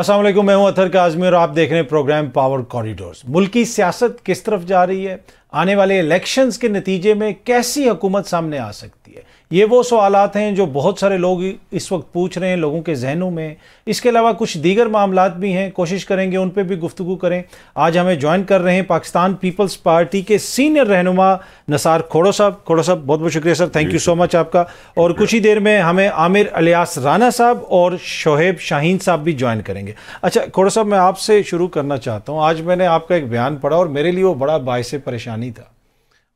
असल मैं हूं अथर काजमी और आप देख रहे हैं प्रोग्राम पावर कॉरिडोर्स की सियासत किस तरफ जा रही है आने वाले इलेक्शंस के नतीजे में कैसी हुकूमत सामने आ सकती है ये वो सवालत हैं जो बहुत सारे लोग इस वक्त पूछ रहे हैं लोगों के जहनों में इसके अलावा कुछ दीगर मामला भी हैं कोशिश करेंगे उन पर भी गुफ्तु करें आज हमें ज्वाइन कर रहे हैं पाकिस्तान पीपल्स पार्टी के सीनियर रहनुमा नसार खोड़ो साहब खोड़ो साहब बहुत बहुत शुक्रिया sir thank you so much आपका और कुछ ही देर में हमें आमिर अलियास राना साहब और शोहेब शाहीन साहब भी ज्वाइन करेंगे अच्छा खोड़ो साहब मैं आपसे शुरू करना चाहता हूँ आज मैंने आपका एक बयान पढ़ा और मेरे लिए वो बड़ा बायस परेशानी था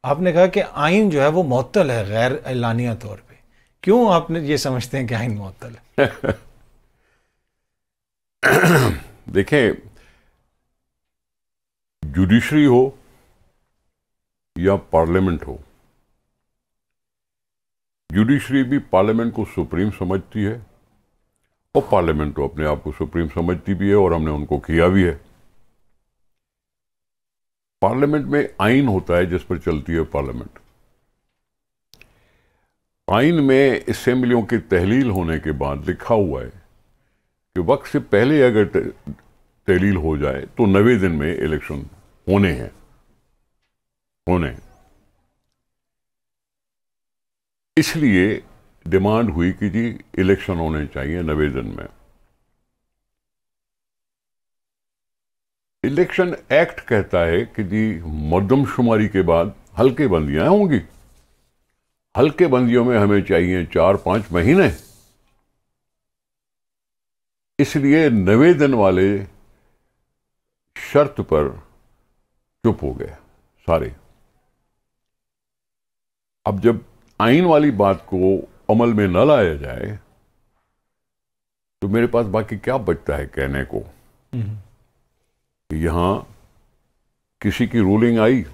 आपने कहा कि आइन जो है वो मअतल है गैर एलानिया तौर पे क्यों आपने ये समझते हैं कि आइन मअतल है देखें जुडिशरी हो या पार्लियामेंट हो जुडिशरी भी पार्लियामेंट को सुप्रीम समझती है और पार्लियामेंट तो अपने आप को सुप्रीम समझती भी है और हमने उनको किया भी है पार्लियामेंट में आइन होता है जिस पर चलती है पार्लियामेंट आइन में असेंबलियों की तहलील होने के बाद लिखा हुआ है कि वक्त से पहले अगर तहलील हो जाए तो नवे दिन में इलेक्शन होने हैं होने हैं इसलिए डिमांड हुई कि जी इलेक्शन होने चाहिए नवे दिन में इलेक्शन एक्ट कहता है कि जी मरदमशुमारी के बाद हल्के बंदियां होंगी हल्के बंदियों में हमें चाहिए चार पांच महीने इसलिए नवे दिन वाले शर्त पर चुप हो गए सारे अब जब आइन वाली बात को अमल में न लाया जाए तो मेरे पास बाकी क्या बचता है कहने को हम्म। यहां किसी की रूलिंग आई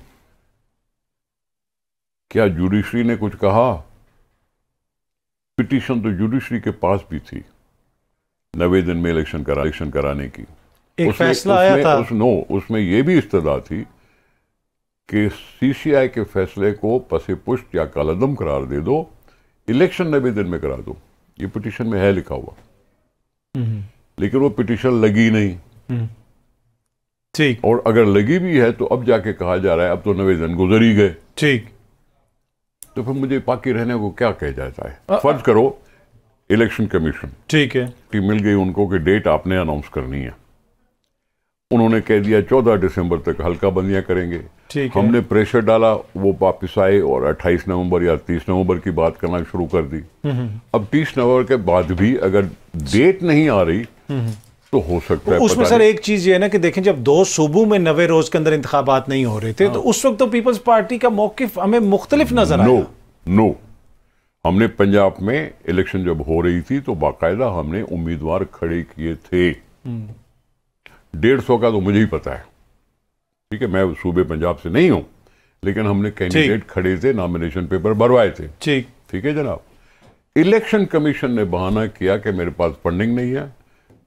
क्या जुडिशरी ने कुछ कहा पिटीशन तो जुडिशरी के पास भी थी नवेदन में इलेक्शन करा इलेक्शन कराने की एक उसमें, फैसला उसमें, आया था उस, नो उसमें यह भी इस्तदा थी कि सीसीआई के फैसले को पसे पुष्ट या कालदम करार दे दो इलेक्शन नबे दिन में करा दो ये पिटिशन में है लिखा हुआ हम्म। लेकिन वो पिटिशन लगी नहीं हम्म। ठीक और अगर लगी भी है तो अब जाके कहा जा रहा है अब तो दिन गुजर ही गए ठीक तो फिर मुझे पाकि रहने को क्या कह जाता है फर्ज करो इलेक्शन कमीशन ठीक है कि मिल गई उनको कि डेट आपने अनाउंस करनी है उन्होंने कह दिया चौदह दिसंबर तक हल्का बंदियां करेंगे ठीक हमने प्रेशर डाला वो वापिस आए और अट्ठाईस नवंबर या तीस नवंबर की बात करना शुरू कर दी हम्म, हम्म। अब तीस नवंबर के बाद भी अगर डेट नहीं आ रही हम्म, तो हो सकता है तो उसमें सर एक चीज़ ये है ना कि देखें जब दो सूबों में नवे रोज़ के अंदर इंतबात नहीं हो रहे थे तो हाँ। तो उस वक्त तो पीपल्स पार्टी का मौकफ हमें मुख्तलिफ नज़र नो नो हमने पंजाब में इलेक्शन जब हो रही थी तो बाकायदा हमने उम्मीदवार खड़े किए थे हम्म। डेढ़ सौ का तो मुझे ही पता है ठीक है मैं सूबे पंजाब से नहीं हूं लेकिन हमने कैंडिडेट खड़े थे नॉमिनेशन पेपर भरवाए थे ठीक ठीक है जनाब इलेक्शन कमीशन ने बहाना किया कि मेरे पास फंडिंग नहीं है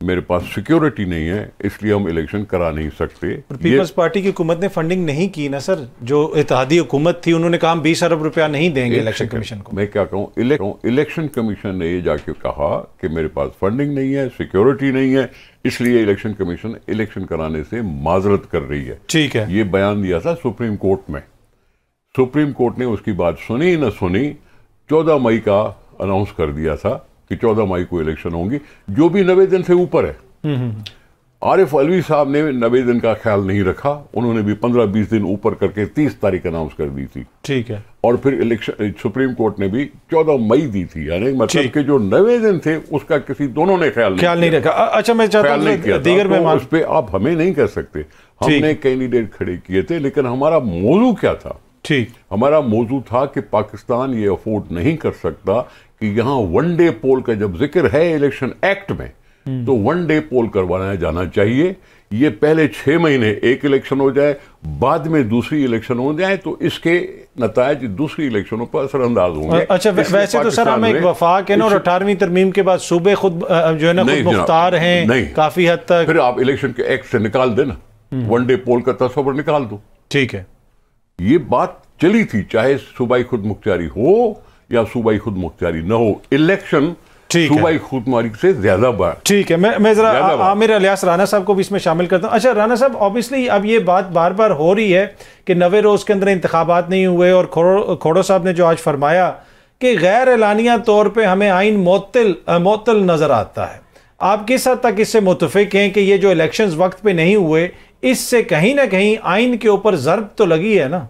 मेरे पास सिक्योरिटी नहीं है इसलिए हम इलेक्शन करा नहीं सकते पीपल्स पार्टी की हुकूमत ने फंडिंग नहीं की ना सर जो इतिहादी हुकूमत थी उन्होंने कहा बीस अरब रुपया नहीं देंगे इलेक्शन कमीशन को मैं क्या कहूँ इलेक्शन कमीशन ने ये जाके कहा कि मेरे पास फंडिंग नहीं है सिक्योरिटी नहीं है इसलिए इलेक्शन कमीशन इलेक्शन कराने से माजरत कर रही है ठीक है ये बयान दिया था सुप्रीम कोर्ट में सुप्रीम कोर्ट ने उसकी बात सुनी न सुनी चौदह मई का अनाउंस कर दिया था कि 14 मई को इलेक्शन होंगी जो भी नबे दिन से ऊपर है हम्म, हम्म, हम्म। आर एफ अलवी साहब ने नबे दिन का ख्याल नहीं रखा उन्होंने भी पंद्रह बीस दिन ऊपर करके तीस तारीख अनाउंस कर दी थी ठीक है और फिर इलेक्शन सुप्रीम कोर्ट ने भी चौदह मई दी थी यानी मतलब कि जो नवे दिन थे उसका किसी दोनों ने ख्याल ख्याल नहीं, नहीं रखा अच्छा मैं चाहता ख्याल नहीं किया दीगर था, तो उस पर आप हमें नहीं कर सकते हमने कैंडिडेट खड़े किए थे लेकिन हमारा मोलू क्या था ठीक हमारा मौजू था कि पाकिस्तान ये अफोर्ड नहीं कर सकता कि यहाँ वन डे पोल का जब जिक्र है इलेक्शन एक्ट में हम्म। तो वन डे पोल करवाया जाना चाहिए ये पहले छह महीने एक इलेक्शन हो जाए बाद में दूसरी इलेक्शन हो जाए तो इसके नतज दूसरी इलेक्शनों पर असरअंदाज होंगे अच्छा वैसे तो सर हम एक वफाक है ना और अठारहवीं तरमीम के बाद सूबे खुद जो है ना खुद मुख्तार हैं नहीं काफ़ी हद तक फिर आप इलेक्शन के एक्ट से निकाल देना वन डे पोल का तस्वर निकाल दो ठीक है ये बात चली थी चाहे सूबाई खुद मुख्तारी हो या सूबाई खुद मुख्तारी ना हो इलेक्शन सूबाई खुद मुख्तारी से ज्यादा बार ठीक है मैं मैं जरा आमिर अलियास राना साहब को भी इसमें शामिल करता हूँ अच्छा राना साहब ऑब्वियसली अब ये बात बार बार हो रही है कि नवे रोज़ के अंदर इंतबात नहीं हुए और खोड़ो खोड़ो साहब ने जो आज फरमाया कि गैर एलानिया तौर पर हमें आइन मअतल मअतल नज़र आता है आप किस हद तक इससे मुतफिक हैं कि ये जो इलेक्शंस वक्त पे नहीं हुए इससे कहीं ना कहीं आइन के ऊपर जरब तो लगी है ना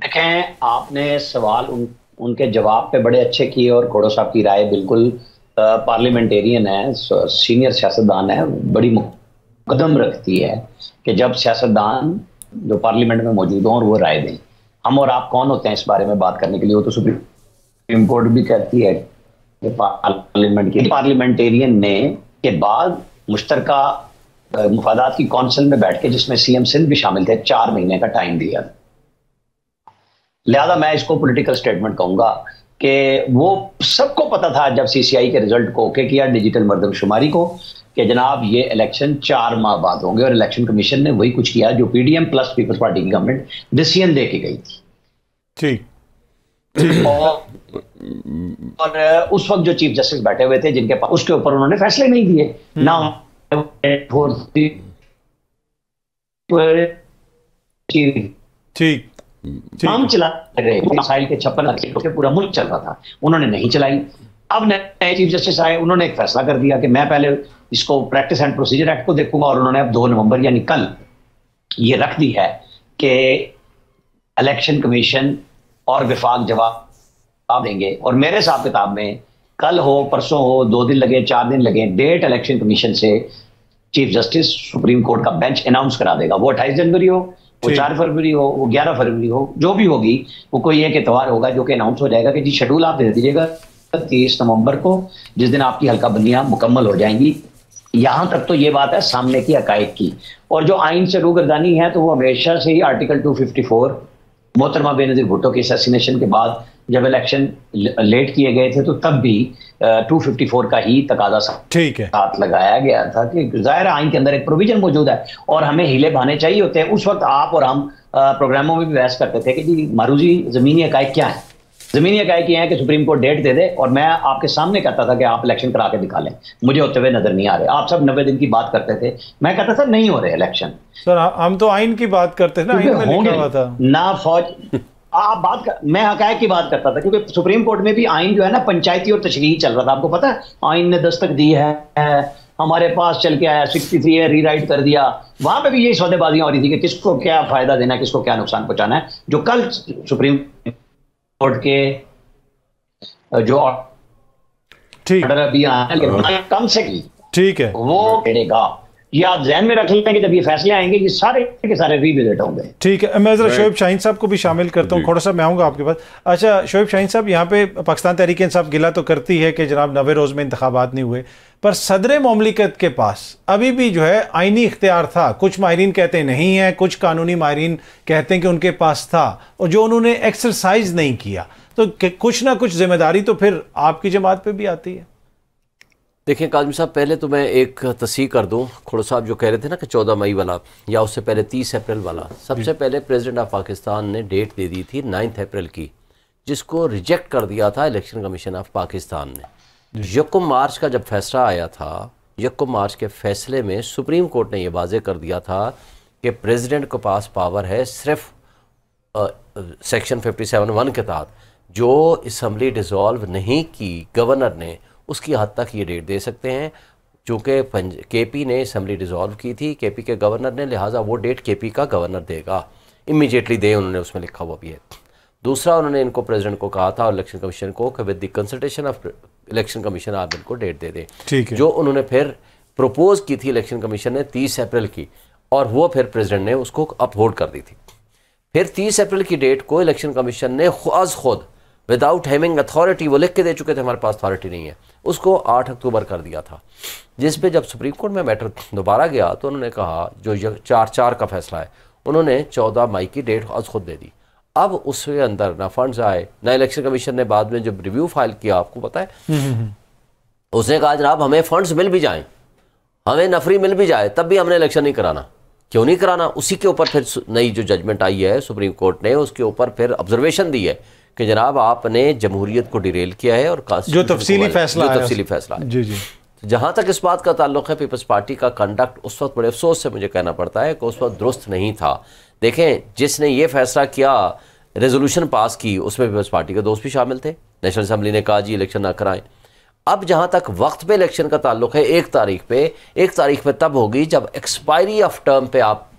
देखें आपने सवाल उन उनके जवाब पे बड़े अच्छे किए और घोड़ो साहब की राय बिल्कुल पार्लियामेंटेरियन है सीनियर सियासतदान है बड़ी कदम रखती है कि जब सियासतदान जो पार्लियामेंट में मौजूद हों और वो राय दें हम और आप कौन होते हैं इस बारे में बात करने के लिए वो तो सुप्रीम कोर्ट भी कहती है पार्लियामेंट की पार्लियामेंटेरियन ने के बाद मुश्तर मुफादात की कौंसिल में बैठ के जिसमें सीएम सिंध भी शामिल थे चार महीने का टाइम दिया लिहाजा मैं इसको पॉलिटिकल स्टेटमेंट कहूंगा कि वो सबको पता था जब सीसीआई के रिजल्ट को ओके किया डिजिटल मरदमशुमारी को कि जनाब ये इलेक्शन चार माह बाद होंगे और इलेक्शन कमीशन ने वही कुछ किया जो पीडीएम प्लस पीपल्स पार्टी की गवर्नमेंट डिसीजन दे के गई थी ठीक और और उस वक्त जो चीफ जस्टिस बैठे हुए थे जिनके पास उसके ऊपर उन्होंने फैसले नहीं दिए ना हम्म। ठीक काम चला रहे मिसाइल के छप्पन के पूरा मुल्क चल रहा था उन्होंने नहीं चलाई अब नए चीफ जस्टिस आए उन्होंने एक फैसला कर दिया कि मैं पहले इसको प्रैक्टिस एंड प्रोसीजर एक्ट को देखूंगा और उन्होंने अब दो नवंबर यानी कल ये रख दी है कि इलेक्शन कमीशन और विफाक जवाब किताब देंगे और मेरे हिसाब किताब में कल हो परसों हो दो दिन लगे चार दिन लगे डेट इलेक्शन कमीशन से चीफ जस्टिस सुप्रीम कोर्ट का बेंच अनाउंस करा देगा वो अट्ठाईस जनवरी हो वो चार फरवरी हो वो ग्यारह फरवरी हो जो भी होगी वो कोई एक इतवार होगा जो कि अनाउंस हो जाएगा कि जी शेड्यूल आप दे दीजिएगा तीस नवंबर को जिस दिन आपकी हल्का बंदियां मुकम्मल हो जाएंगी यहां तक तो ये बात है सामने की अकायद की और जो आइन से रूगरदानी है तो वो हमेशा से ही आर्टिकल 254 मोहतरमा बेनजीर भुट्टो के के बाद जब इलेक्शन लेट किए गए थे तो तब भी टू फिफ्टी फोर का ही तकाजा ठीक है साथ लगाया गया था कि जाहिर आइन के अंदर एक प्रोविजन मौजूद है और हमें हिले बहाने चाहिए होते हैं उस वक्त आप और हम प्रोग्रामों में भी बहस करते थे कि जी मारूजी जमीनी इकाई क्या है जमीनी इकाई ये है कि सुप्रीम कोर्ट डेट दे दे और मैं आपके सामने कहता था कि आप इलेक्शन करा के दिखा लें मुझे होते हुए नजर नहीं आ रहे आप सब नब्बे दिन की बात करते थे मैं कहता था नहीं हो रहे इलेक्शन सर हम तो आइन की बात करते थे ना आइन में लिखा हुआ था ना फौज आप बात कर, मैं हकायक की बात करता था क्योंकि सुप्रीम कोर्ट में भी आइन जो है ना पंचायती और तशरी चल रहा था आपको पता है आइन ने दस्तक दी है हमारे पास चल के आया सिक्सटी थ्री है रीराइट कर दिया वहां पे भी यही सौदेबाजियां हो रही थी कि किसको क्या फायदा देना है किसको क्या नुकसान पहुंचाना है जो कल सुप्रीम कोर्ट के जो ठीक अभी आया हाँ। कम से कम ठीक है वो हाँ। करेगा ये आप जहन में रख लेते हैं कि जब ये फैसले आएंगे ये सारे के सारे रिविजिट होंगे ठीक है मैं जरा शोएब शाहीन साहब को भी शामिल करता हूँ खोड़ा साहब मैं आऊँगा आपके पास अच्छा शोएब शाहीन साहब यहाँ पे पाकिस्तान तहरीक इंसाफ गिला तो करती है कि जनाब नवे रोज़ में इंतबात नहीं हुए पर सदर ममलिकत के पास अभी भी जो है आइनी इख्तियार था कुछ माहरीन कहते नहीं हैं कुछ कानूनी माहरीन कहते हैं कि उनके पास था और जो उन्होंने एक्सरसाइज नहीं किया तो कुछ ना कुछ जिम्मेदारी तो फिर आपकी जमात पर भी आती है देखिए काजमी साहब पहले तो मैं एक तस्ह कर दूँ खोड़ साहब जो कह रहे थे ना कि चौदह मई वाला या उससे पहले तीस अप्रैल वाला सबसे पहले प्रेसिडेंट ऑफ पाकिस्तान ने डेट दे दी थी नाइन्थ अप्रैल की जिसको रिजेक्ट कर दिया था इलेक्शन कमीशन ऑफ पाकिस्तान ने यकम मार्च का जब फैसला आया था यकम मार्च के फैसले में सुप्रीम कोर्ट ने यह वाजे कर दिया था कि प्रेजिडेंट के पास पावर है सिर्फ सेक्शन फिफ्टी सेवन वन के तहत जो इसम्बली डिज़ोल्व नहीं की गवर्नर ने उसकी हद तक ये डेट दे सकते हैं चूँकि के पी ने असम्बली डिज़ोल्व की थी के पी के गवर्नर ने लिहाजा वो डेट के पी का गवर्नर देगा इमीजिएटली दे उन्होंने उसमें लिखा हुआ भी है दूसरा उन्होंने इनको प्रेसिडेंट को कहा था और इलेक्शन कमीशन को कि with the consultation of election commission आप इनको डेट दे दें ठीक है जो उन्होंने फिर प्रपोज की थी इलेक्शन कमीशन ने तीस अप्रैल की और वो फिर प्रेजिडेंट ने उसको अपहोल्ड कर दी थी फिर तीस अप्रैल की डेट को इलेक्शन कमीशन ने खुद खुद विदाउट हैविंग अथॉरिटी वो लिख के दे चुके थे हमारे पास अथॉरिटी नहीं है उसको आठ अक्टूबर कर दिया था जिस पे जब सुप्रीम कोर्ट में मैटर दोबारा गया तो उन्होंने कहा जो चार चार का फैसला है उन्होंने चौदह मई की डेट आज खुद दे दी अब उसके अंदर ना फंड्स आए ना इलेक्शन कमीशन ने बाद में जब रिव्यू फाइल किया आपको पता है हम्म, हम्म, हम्म। उसने कहा जनाब हमें फंड्स मिल भी जाएं हमें नफरी मिल भी जाए तब भी हमने इलेक्शन नहीं कराना क्यों नहीं कराना उसी के ऊपर फिर नई जो जजमेंट आई है सुप्रीम कोर्ट ने उसके ऊपर फिर ऑब्जर्वेशन दी है कि जनाब आपने जमहूरीत को डिरेल किया है और जो तफसीली फैसला जो तफसीली फैसला जी जी तो जहाँ तक इस बात का ताल्लुक है पीपल्स पार्टी का कंडक्ट उस वक्त बड़े अफसोस से मुझे कहना पड़ता है कि उस वक्त दुरुस्त नहीं था देखें जिसने ये फैसला किया रेजोल्यूशन पास की उसमें पीपल्स पार्टी के दोस्त भी शामिल थे नेशनल असम्बली ने कहा जी इलेक्शन ना कराएं अब जहाँ तक वक्त पे इलेक्शन का ताल्लुक है एक तारीख पे एक तारीख पे तब होगी जब एक्सपायरी ऑफ टर्म पे आप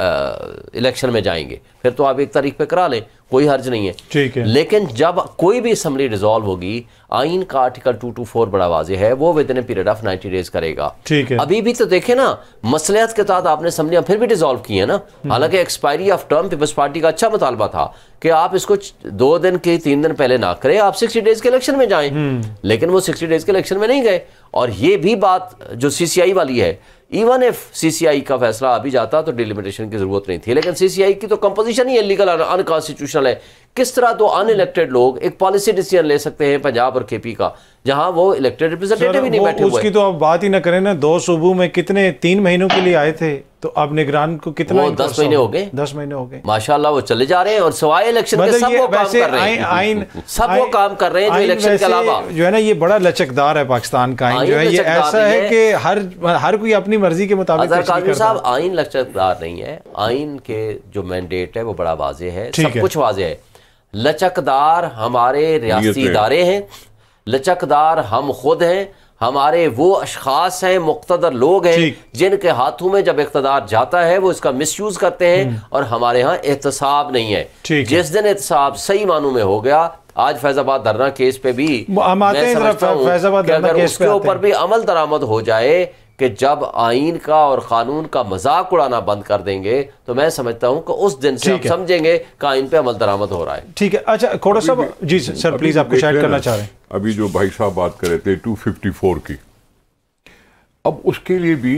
इलेक्शन में जाएंगे फिर तो आप एक तारीख पे करा लें कोई हर्ज नहीं है ठीक है लेकिन जब कोई भी असम्बली डिजॉल्व होगी आइन का आर्टिकल टू टू फोर बड़ा वाजे है वो within period of ninety days करेगा ठीक है अभी भी तो देखे ना मसलियत के तहत आपने असम्बलियां फिर भी डिजॉल्व की है ना हालांकि expiry of term Peoples Party का अच्छा मुतालबा था कि आप इसको दो दिन के तीन दिन पहले ना करें आप सिक्सटी डेज के इलेक्शन में जाए हम्म। लेकिन वो सिक्सटी डेज के इलेक्शन में नहीं गए और ये भी बात जो सी वाली है इवन इफ सीसीआई का फैसला अभी जाता तो डिलिमिटेशन की जरूरत नहीं थी लेकिन सीसीआई की तो कंपोजिशन ही इलीगल अनकॉन्स्टिट्यूशनल है किस तरह दो अन इलेक्टेड लोग एक पॉलिसी डिसीजन ले सकते हैं पंजाब और केपी का जहां वो इलेक्टेड रिप्रेजेंटेटिव ही नहीं बैठे उसकी तो आप बात ही ना करें ना दो सूबों में कितने तीन महीनों के लिए आए थे तो अब निगरान को कितना दस महीने हो गए दस महीने हो गए माशाल्लाह वो चले जा रहे हैं और सवाई इलेक्शन मतलब के सब वो काम कर रहे हैं सब वो काम कर रहे हैं जो इलेक्शन के अलावा जो है ना ये बड़ा लचकदार है पाकिस्तान का आइन जो है ये ऐसा है कि हर हर कोई अपनी मर्जी के मुताबिक साहब आइन लचकदार नहीं है आइन के जो मैंडेट है वो बड़ा वाजे है सब कुछ वाजे है लचकदार हमारे रियासी इदारे हैं लचकदार हम खुद हैं हमारे वो अशखास हैं मुख्तर लोग हैं जिनके हाथों में जब इकतदार जाता है वो इसका मिस यूज करते हैं हम्म। और हमारे यहाँ एहतसाब नहीं है जिस दिन एहतसाब सही मानू में हो गया आज फैजाबाद धरना केस पे भी हम आते हैं फैजाबाद धरना केस उसके ऊपर भी अमल दरामद हो जाए कि जब आइन का और कानून का मजाक उड़ाना बंद कर देंगे तो मैं समझता हूं कि उस दिन से समझेंगे कानून पे अमल दरामद हो रहा है ठीक है अच्छा खोड़ा साहब जी सर प्लीज आपको शेयर करना चाह रहे हैं अभी जो भाई साहब बात कर रहे थे 254 की अब उसके लिए भी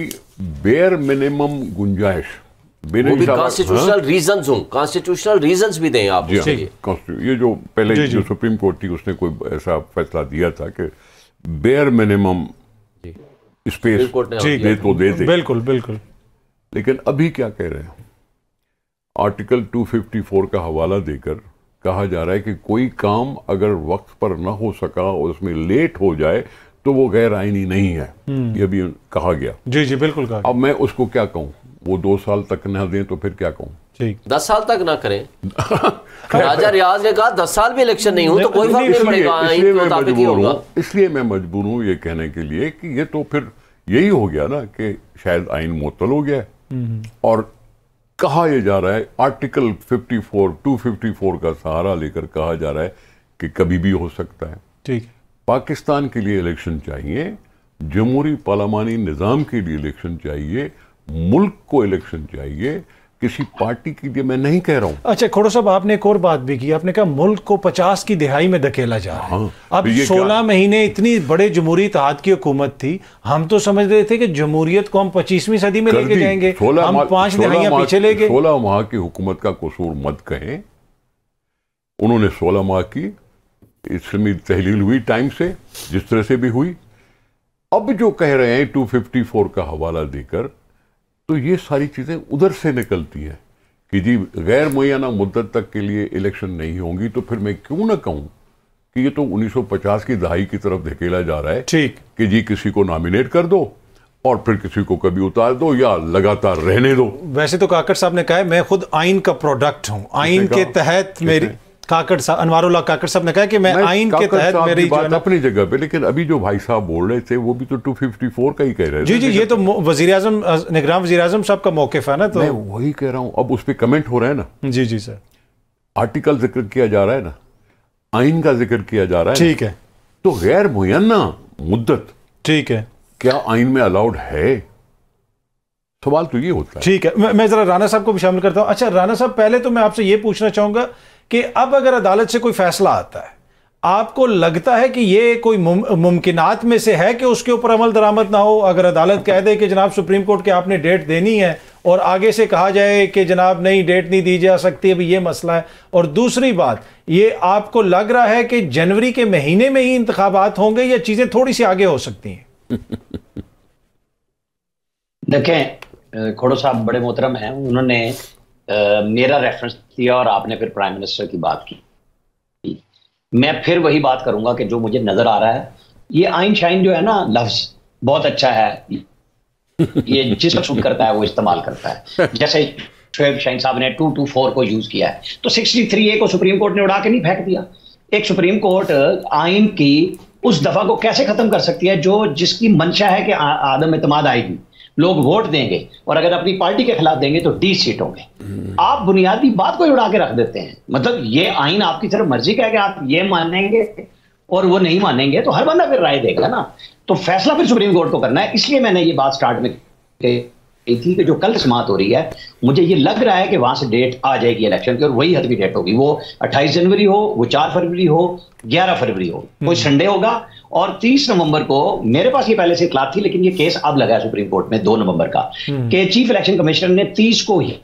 बेयर मिनिमम गुंजाइश कॉन्स्टिट्यूशनल रीजन हाँ? हों कॉन्स्टिट्यूशनल रीजन भी दें आप हाँ। ये जो पहले जो सुप्रीम कोर्ट थी उसने कोई ऐसा फैसला दिया था कि बेयर मिनिमम स्पेस को तो दे दे बिल्कुल बिल्कुल लेकिन अभी क्या कह रहे हैं आर्टिकल 254 का हवाला देकर कहा जा रहा है कि कोई काम अगर वक्त पर न हो सका और उसमें लेट हो जाए तो वो गैर आइनी नहीं है हम्म। यह भी कहा गया जी जी बिल्कुल कहा अब मैं उसको क्या कहूँ वो दो साल तक न दें तो फिर क्या कहूँ दस साल तक ना करें राजा रियाज ने कहा दस साल भी इलेक्शन नहीं हो तो कोई फर्क नहीं पड़ेगा इसलिए मैं मजबूर हूँ ये कहने के लिए कि ये तो फिर यही हो गया ना कि शायद आइन मुतल हो गया हम्म। और कहा यह जा रहा है आर्टिकल 54 254 का सहारा लेकर कहा जा रहा है कि कभी भी हो सकता है ठीक पाकिस्तान के लिए इलेक्शन चाहिए जमहूरी पार्लियामानी निज़ाम के लिए इलेक्शन चाहिए मुल्क को इलेक्शन चाहिए किसी पार्टी के लिए मैं नहीं कह रहा हूँ अच्छा खोड़ो साहब आपने एक और बात भी की आपने कहा मुल्क को पचास की दिहाई में धकेला जा रहा है हाँ, तो अब सोलह महीने इतनी बड़े जमहूरी इतिहाद की हुकूमत थी हम तो समझ रहे थे कि जमहूरियत को हम पच्चीसवीं सदी में लेके जाएंगे हम पांच दिहाइया पीछे ले गए सोलह माह की हुकूमत का कसूर मत कहे उन्होंने सोलह माह की इसमें तहलील हुई टाइम से जिस तरह से भी हुई अब जो कह रहे हैं 254 का हवाला देकर तो ये सारी चीज़ें उधर से निकलती हैं कि जी गैर मुना मुद्दत तक के लिए इलेक्शन नहीं होंगी तो फिर मैं क्यों ना कहूँ कि ये तो 1950 की दहाई की तरफ धकेला जा रहा है ठीक कि जी किसी को नॉमिनेट कर दो और फिर किसी को कभी उतार दो या लगातार रहने दो वैसे तो काकर साहब ने कहा है मैं खुद आइन का प्रोडक्ट हूं आइन के तहत मेरी काकड़ साहब अनवारुल्ला काकड़ साहब ने कहा कि मैं आइन के तहत मेरी बात अपनी जगह पे लेकिन अभी जो भाई साहब बोल रहे थे वो भी तो 254 का ही कह रहे हैं जी जी ये तो वजी अजम निगरान वजी अजम साहब का मौकफ है ना तो मैं वही कह रहा हूँ अब उस पर कमेंट हो रहा है ना जी जी सर आर्टिकल जिक्र किया जा रहा है ना आइन का जिक्र किया जा रहा है ठीक है तो गैर मुहैया मुद्दत ठीक है क्या आइन में अलाउड है सवाल तो ये होता है ठीक है मैं, मैं जरा राणा साहब को भी शामिल करता हूँ अच्छा राणा साहब पहले तो मैं आपसे ये पूछना चाहूंगा कि अब अगर अदालत से कोई फैसला आता है आपको लगता है कि ये कोई मुमकिनात में से है कि उसके ऊपर अमल दरामद ना हो अगर अदालत कह दे कि जनाब सुप्रीम कोर्ट के आपने डेट देनी है और आगे से कहा जाए कि जनाब नहीं डेट नहीं दी जा सकती अभी ये मसला है और दूसरी बात ये आपको लग रहा है कि जनवरी के महीने में ही इंतबात होंगे या चीज़ें थोड़ी सी आगे हो सकती हैं देखें खोड़ो साहब बड़े मोहतरम हैं उन्होंने मेरा रेफरेंस दिया और आपने फिर प्राइम मिनिस्टर की बात की मैं फिर वही बात करूंगा कि जो मुझे नजर आ रहा है ये आइन शाइन जो है ना लफ्ज बहुत अच्छा है ये जिस शूट करता है वो इस्तेमाल करता है जैसे शोएब शाइन साहब ने टू टू फोर को यूज किया है तो सिक्सटी थ्री ए को सुप्रीम कोर्ट ने उड़ा के नहीं फेंक दिया एक सुप्रीम कोर्ट आइन की उस दफा को कैसे खत्म कर सकती है जो जिसकी मंशा है कि आदम एतमाद आएगी लोग वोट देंगे और अगर अपनी पार्टी के खिलाफ देंगे तो डी सीट होंगे आप बुनियादी बात को उड़ा के रख देते हैं मतलब ये आइन आपकी तरफ मर्जी का है कि आप ये मानेंगे और वो नहीं मानेंगे तो हर बंदा फिर राय देगा ना तो फैसला फिर सुप्रीम कोर्ट को करना है इसलिए मैंने ये बात स्टार्ट में कही थी कि जो कल समाप्त हो रही है मुझे ये लग रहा है कि वहां से डेट आ जाएगी इलेक्शन की और वही हद की डेट होगी वो 28 जनवरी हो वो 4 फरवरी हो 11 फरवरी हो कोई हम्म। संडे होगा और 30 नवंबर को मेरे पास ये पहले से इतला थी लेकिन ये केस अब लगा है सुप्रीम कोर्ट में दो नवंबर का हम्म। कि चीफ इलेक्शन कमिश्नर ने 30 को ही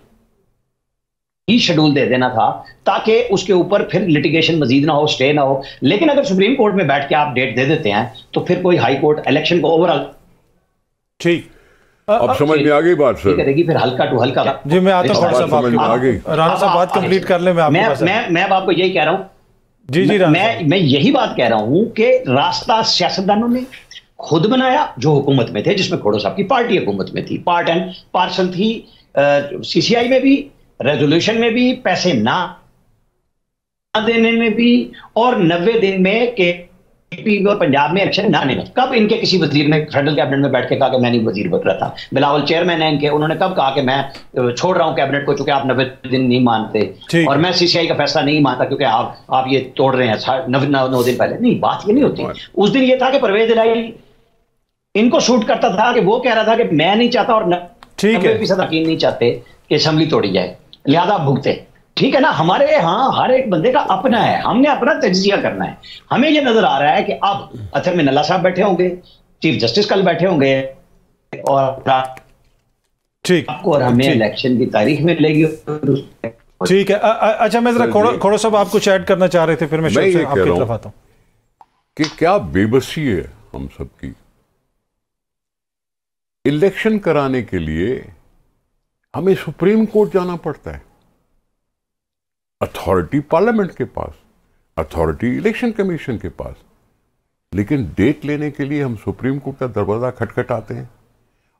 ही शेड्यूल दे देना था ताकि उसके ऊपर फिर लिटिगेशन मजीद ना हो स्टे ना हो लेकिन अगर सुप्रीम कोर्ट में बैठ के आप डेट दे देते हैं तो फिर कोई हाई कोर्ट इलेक्शन को ओवरऑल ठीक अब समझ में आ गई बात सर करेगी फिर हल्का टू हल्का जी मैं आता हूँ राणा साहब बात कंप्लीट कर ले मैं मैं मैं आपको यही कह रहा हूँ जी जी मैं मैं यही बात कह रहा हूं कि रास्ता सियासतदानों ने खुद बनाया जो हुकूमत में थे जिसमें खोड़ो साहब की पार्टी हुकूमत में थी पार्ट एंड पार्सल थी सीसीआई में भी रेजोल्यूशन में भी पैसे ना देने में भी और नब्बे दिन में के बीजेपी और पंजाब में इलेक्शन ना नहीं कब इनके किसी वजीर ने फेडरल कैबिनेट में बैठ के कहा कि मैं नहीं वजीर बन रहा था बिलावल चेयरमैन है इनके उन्होंने कब कहा कि मैं छोड़ रहा हूँ कैबिनेट को चूंकि आप नब्बे दिन नहीं मानते और मैं सीसीआई का फैसला नहीं मानता क्योंकि आप आप ये तोड़ रहे हैं नौ, नौ दिन पहले नहीं बात ये नहीं होती उस दिन ये था कि परवेज दिलाई इनको शूट करता था कि वो कह रहा था कि मैं नहीं चाहता और ठीक है नहीं चाहते कि असेंबली तोड़ी जाए लिहाजा भुगते ठीक है ना हमारे यहाँ हर एक बंदे का अपना है हमने अपना तजिया करना है हमें ये नजर आ रहा है कि अब अथर में नल्ला साहब बैठे होंगे चीफ जस्टिस कल बैठे होंगे और ठीक आपको और हमें इलेक्शन की तारीख में मिलेगी ठीक है अच्छा मैं जरा खोड़ो खोड़ो साहब आप कुछ ऐड करना चाह रहे थे फिर मैं, मैं से आपकी तरफ आता कि क्या बेबसी है हम सबकी इलेक्शन कराने के लिए हमें सुप्रीम कोर्ट जाना पड़ता है अथॉरिटी पार्लियामेंट के पास अथॉरिटी इलेक्शन कमीशन के पास लेकिन डेट लेने के लिए हम सुप्रीम कोर्ट का दरवाज़ा खटखटाते हैं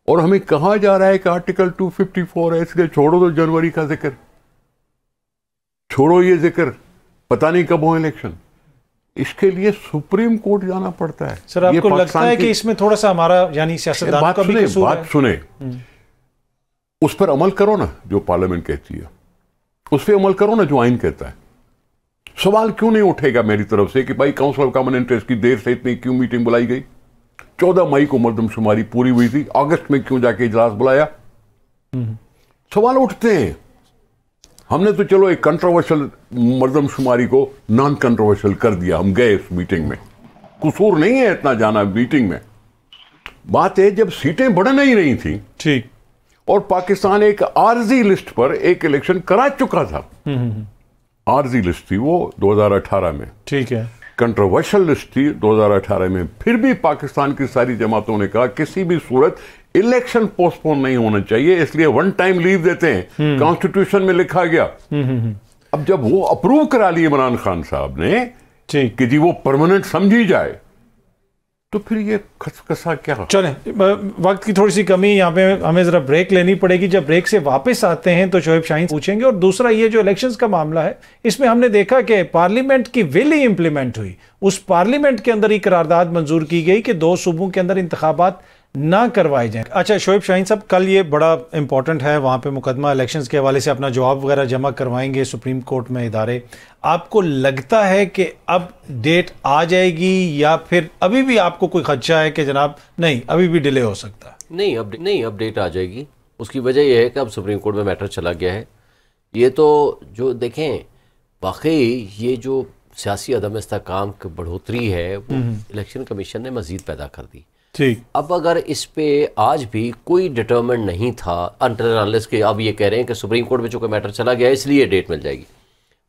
और हमें कहा जा रहा है कि आर्टिकल 254 है इसलिए छोड़ो तो जनवरी का जिक्र छोड़ो ये जिक्र पता नहीं कब हो इलेक्शन इसके लिए सुप्रीम कोर्ट जाना पड़ता है सर आपको लगता है कि इसमें थोड़ा सा हमारा यानी सियासतदानों बात सुने हम्म। उस पर अमल करो ना जो पार्लियामेंट कहती है उस पर अमल करो ना जो आइन कहता है सवाल क्यों नहीं उठेगा मेरी तरफ से कि भाई काउंसिल ऑफ कॉमन इंटरेस्ट की देर से इतनी क्यों मीटिंग बुलाई गई चौदह मई को मरदमशुमारी पूरी हुई थी अगस्त में क्यों जाके इजलास बुलाया सवाल उठते हैं हमने तो चलो एक कंट्रोवर्शियल मरदमशुमारी को नॉन कंट्रोवर्शियल कर दिया हम गए उस मीटिंग में कसूर नहीं है इतना जाना मीटिंग में बात है जब सीटें बढ़ नहीं रही थी ठीक और पाकिस्तान एक आरजी लिस्ट पर एक इलेक्शन करा चुका था हम्म, हम्म, हम्म। आरजी लिस्ट थी वो 2018 में ठीक है कंट्रोवर्शियल लिस्ट थी 2018 में फिर भी पाकिस्तान की सारी जमातों ने कहा किसी भी सूरत इलेक्शन पोस्टपोन नहीं होना चाहिए इसलिए वन टाइम लीव देते हैं कॉन्स्टिट्यूशन में लिखा गया अब जब वो अप्रूव करा लिए इमरान खान साहब ने कि जी वो परमानेंट समझी जाए तो फिर ये खसखसा क्या चले वक्त की थोड़ी सी कमी यहाँ पे हमें ज़रा ब्रेक लेनी पड़ेगी जब ब्रेक से वापस आते हैं तो शोएब शाहीन पूछेंगे और दूसरा ये जो इलेक्शंस का मामला है इसमें हमने देखा कि पार्लियामेंट की विल ही इम्प्लीमेंट हुई उस पार्लियामेंट के अंदर ही करारदाद मंजूर की गई कि दो सूबों के अंदर इंतबात ना करवाए जाएं अच्छा शोएब शाहीन साहब कल ये बड़ा इंपॉर्टेंट है वहाँ पे मुकदमा इलेक्शंस के हवाले से अपना जवाब वगैरह जमा करवाएंगे सुप्रीम कोर्ट में इदारे आपको लगता है कि अब डेट आ जाएगी या फिर अभी भी आपको कोई खदशा है कि जनाब नहीं अभी भी डिले हो सकता है नहीं अब नहीं अब डेट आ जाएगी उसकी वजह यह है कि अब सुप्रीम कोर्ट में मैटर चला गया है ये तो जो देखें वाकई ये जो सियासी अदम इसकाम की बढ़ोतरी है वो इलेक्शन हम्म। कमीशन ने मज़ीद पैदा कर दी ठीक अब अगर इस पे आज भी कोई डिटर्मेंट नहीं था अनलेस के अब ये कह रहे हैं कि सुप्रीम कोर्ट में चूंकि मैटर चला गया इसलिए डेट मिल जाएगी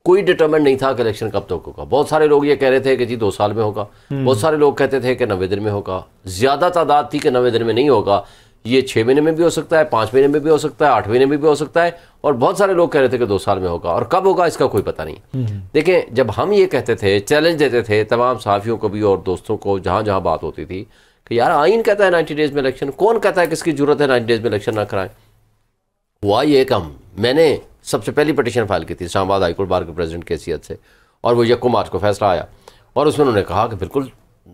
कोई डिटर्मेंट नहीं था कि इलेक्शन कब तक तो होगा बहुत सारे लोग ये कह रहे थे कि जी दो साल में होगा हम्म। बहुत सारे लोग कहते थे कि नवे दिन में होगा ज़्यादा तादाद थी कि नवे दिन में नहीं होगा ये छः महीने में भी हो सकता है पाँच महीने में भी हो सकता है आठ महीने में भी हो सकता है और बहुत सारे लोग कह रहे थे कि दो साल में होगा और कब होगा इसका कोई पता नहीं हम्म। देखें जब हम ये कहते थे चैलेंज देते थे तमाम सहाफ़ियों को भी और दोस्तों को जहाँ जहाँ बात होती थी कि यार आइन कहता है नाइन्टी डेज़ में इलेक्शन कौन कहता है किसकी जरूरत है नाइन्टी डेज़ में इलेक्शन ना कराएं हुआ ये कम मैंने सबसे पहली पटिशन फाइल की थी इस्लामाबाद हाईकोर्ट बार के प्रेजिडेंट की हैसियत से और वो यको मार्च को फैसला आया और उसमें उन्होंने कहा कि बिल्कुल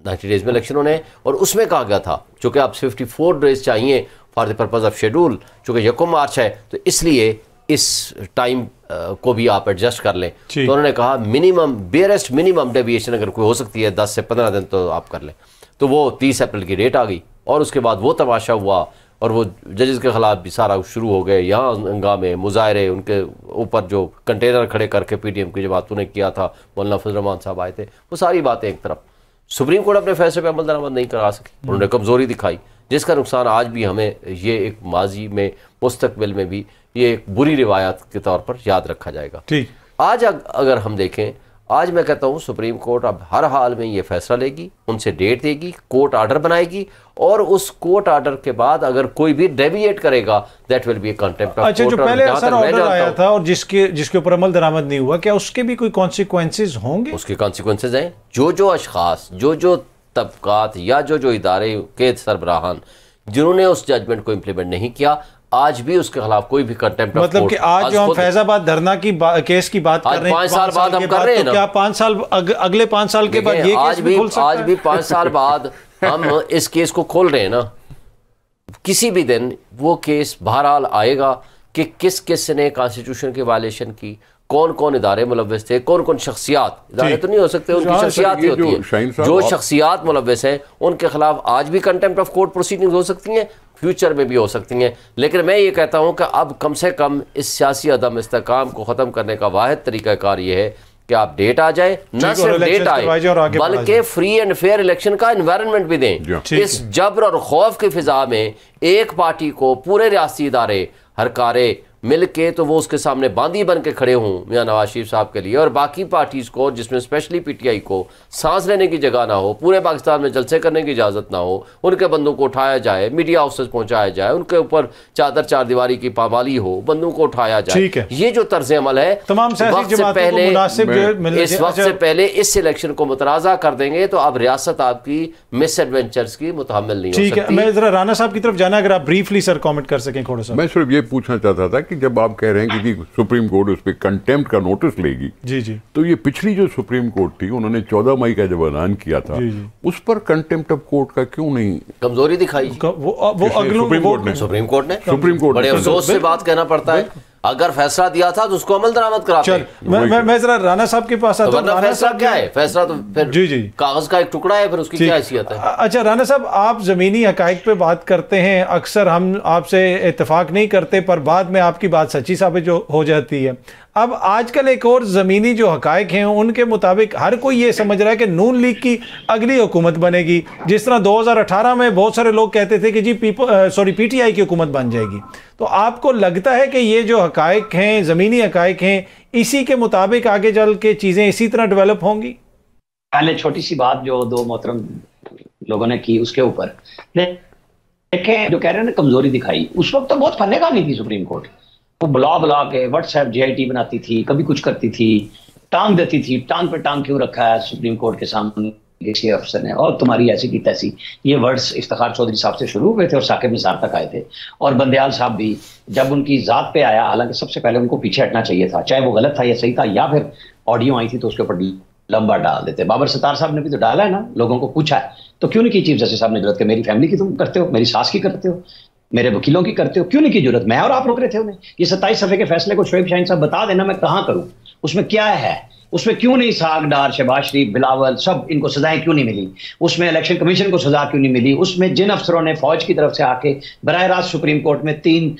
नाइन्टी डेज़ में इलेक्शन होने और उसमें कहा गया था चूँकि आप फिफ्टी फोर डेज़ चाहिए for the purpose of schedule चूँकि यको मार्च है तो इसलिए इस टाइम को भी आप एडजस्ट कर लें तो उन्होंने कहा मिनिमम बेरेस्ट मिनिमम डेविएशन अगर कोई हो सकती है दस से पंद्रह दिन तो आप कर लें तो वो तीस अप्रैल की डेट आ गई और उसके बाद वो तमाशा हुआ और वो जजेस के ख़िलाफ़ भी सारा शुरू हो गए यहाँ हंगामे मुजाहरे उनके ऊपर जो कंटेनर खड़े करके पी डी एम की जमातों ने किया था मौलाना फजलरहमान साहब आए थे वो सारी बातें एक तरफ सुप्रीम कोर्ट अपने फैसले पर अमल दरामद नहीं करा सके हम्म। उन्होंने कमज़ोरी दिखाई जिसका नुकसान आज भी हमें ये एक माजी में मुस्तबिल में भी ये एक बुरी रिवायात के तौर पर याद रखा जाएगा ठीक आज अगर हम देखें आज मैं कहता हूँ सुप्रीम कोर्ट अब हर हाल में ये फैसला लेगी उनसे डेट देगी कोर्ट आर्डर बनाएगी और उस कोर्ट आर्डर के बाद अगर कोई भी डेविएट करेगा दैट विल बी कंटेम्प्ट जो पहले सर ऑर्डर आया था और जिसके जिसके ऊपर अमल दरामद नहीं हुआ क्या उसके भी कोई कॉन्सिक्वेंसेज होंगे उसके कॉन्सिक्वेंसेज हैं जो जो अशखास जो जो तबकात या जो जो इदारे के सरबराहान जिन्होंने उस जजमेंट को इम्प्लीमेंट नहीं किया आज भी उसके खिलाफ कोई भी कंटेम्प्ट मतलब कि आज जो हम फैजाबाद धरना की बा, केस की बात कर रहे हैं पाँच साल बाद हम कर रहे हैं तो क्या पांच साल अगले पांच साल के बाद ये आज भी आज भी पांच साल बाद हम इस केस को खोल रहे हैं ना किसी भी दिन वो केस बहरहाल आएगा कि किस किस ने कॉन्स्टिट्यूशन की वायलेशन की कौन कौन इदारे मुलवस थे कौन कौन शख्सियात इदारे तो नहीं हो सकते उनकी शख्सियात ही होती है जो शख्सियात मुलवस है उनके खिलाफ आज भी कंटेम्प्ट ऑफ कोर्ट प्रोसीडिंग हो सकती हैं फ्यूचर में भी हो सकती हैं लेकिन मैं ये कहता हूँ कि अब कम से कम इस सियासी अदम इसकाम को ख़त्म करने का वाद तरीक़ाकार ये है कि आप डेट आ जाए न सिर्फ डेट आए बल्कि फ्री एंड फेयर इलेक्शन का इन्वायरमेंट भी दें इस जबर और खौफ की फिजा में एक पार्टी को पूरे रियासी इदारे हर हरकारे मिल के तो वो उसके सामने बांदी बन के खड़े हों मियाँ नवाज शरीफ साहब के लिए और बाकी पार्टीज़ को जिसमें स्पेशली पीटीआई को सांस लेने की जगह ना हो पूरे पाकिस्तान में जलसे करने की इजाज़त ना हो उनके बंदों को उठाया जाए मीडिया हाउसेज पहुंचाया जाए उनके ऊपर चादर चार दीवारी की पामाली हो बंदों को उठाया जाए ये जो तर्ज अमल है तमाम वक्त से अच्छा। पहले इस वक्त से पहले इस इलेक्शन को मुतराजा कर देंगे तो अब रियासत आपकी मिस एडवेंचर्स की मुतहमल नहीं ठीक है मैं राना साहब की तरफ जाना अगर आप ब्रीफली सर कॉमेंट कर सकें थोड़ा सा मैं सिर्फ ये पूछना चाहता था कि जब आप कह रहे हैं कि जी सुप्रीम कोर्ट उस पर कंटेम्प्ट का नोटिस लेगी जी जी तो ये पिछली जो सुप्रीम कोर्ट थी उन्होंने चौदह मई का जब ऐलान किया था जी जी। उस पर कंटेम्प्ट ऑफ कोर्ट का क्यों नहीं कमजोरी दिखाई वो वो सुप्रीम कोर्ट ने सुप्रीम कोर्ट ने सुप्रीम कोर्ट बड़े अफसोस से बात कहना पड़ता है अगर फैसला दिया था तो उसको अमल दरामद करा चल तो। मैं जरा राना साहब के पास आता हूँ फैसला क्या है फैसला तो फिर जी जी कागज का एक टुकड़ा है फिर उसकी क्या हैसियत है अच्छा राना साहब आप जमीनी हकाइक पे बात करते हैं अक्सर हम आपसे इतफाक नहीं करते पर बाद में आपकी बात सच्ची साबित हो जाती है अब आजकल एक और ज़मीनी जो हकायक हैं उनके मुताबिक हर कोई ये समझ रहा है कि नून लीग की अगली हुकूमत बनेगी जिस तरह 2018 में बहुत सारे लोग कहते थे कि जी पीपल सॉरी पीटीआई की हुकूमत बन जाएगी तो आपको लगता है कि ये जो हकायक हैं ज़मीनी हकायक हैं इसी के मुताबिक आगे चल के चीज़ें इसी तरह डेवलप होंगी पहले छोटी सी बात जो दो मोहतरम लोगों ने की उसके ऊपर देखें जो कह रहे हैं ना कमजोरी दिखाई उस वक्त तो बहुत फने का नहीं थी सुप्रीम कोर्ट वो बुला बुला के व्हाट्सएप जे बनाती थी कभी कुछ करती थी टांग देती थी टांग पे टांग क्यों रखा है सुप्रीम कोर्ट के सामने अफसर ने और तुम्हारी ऐसी की तैसी ये वर्ड्स इफ्तार चौधरी साहब से शुरू हुए थे और साकिब निजार तक आए थे और बंदयाल साहब भी जब उनकी ज़ात पे आया हालांकि सबसे पहले उनको पीछे हटना चाहिए था चाहे वो गलत था या सही था या फिर ऑडियो आई थी तो उसके ऊपर लंबा डाल देते बाबर सतार साहब ने भी तो डाला है ना लोगों को पूछा है तो क्यों नहीं की चीफ जस्टिस साहब ने जरूरत किया मेरी फैमिली की तुम करते हो मेरी सास की करते हो मेरे वकीलों की करते हो क्यों नहीं की जरूरत मैं और आप रोक रहे थे उन्हें ये सत्ताईस सफे के फैसले को शोएब शाहिन साहब बता देना मैं कहाँ करूँ उसमें क्या है उसमें क्यों नहीं साग डार शहबाज शरीफ बिलावल सब इनको सजाएं क्यों नहीं मिली उसमें इलेक्शन कमीशन को सजा क्यों नहीं मिली उसमें जिन अफसरों ने फौज की तरफ से आके बरह रास्त सुप्रीम कोर्ट में तीन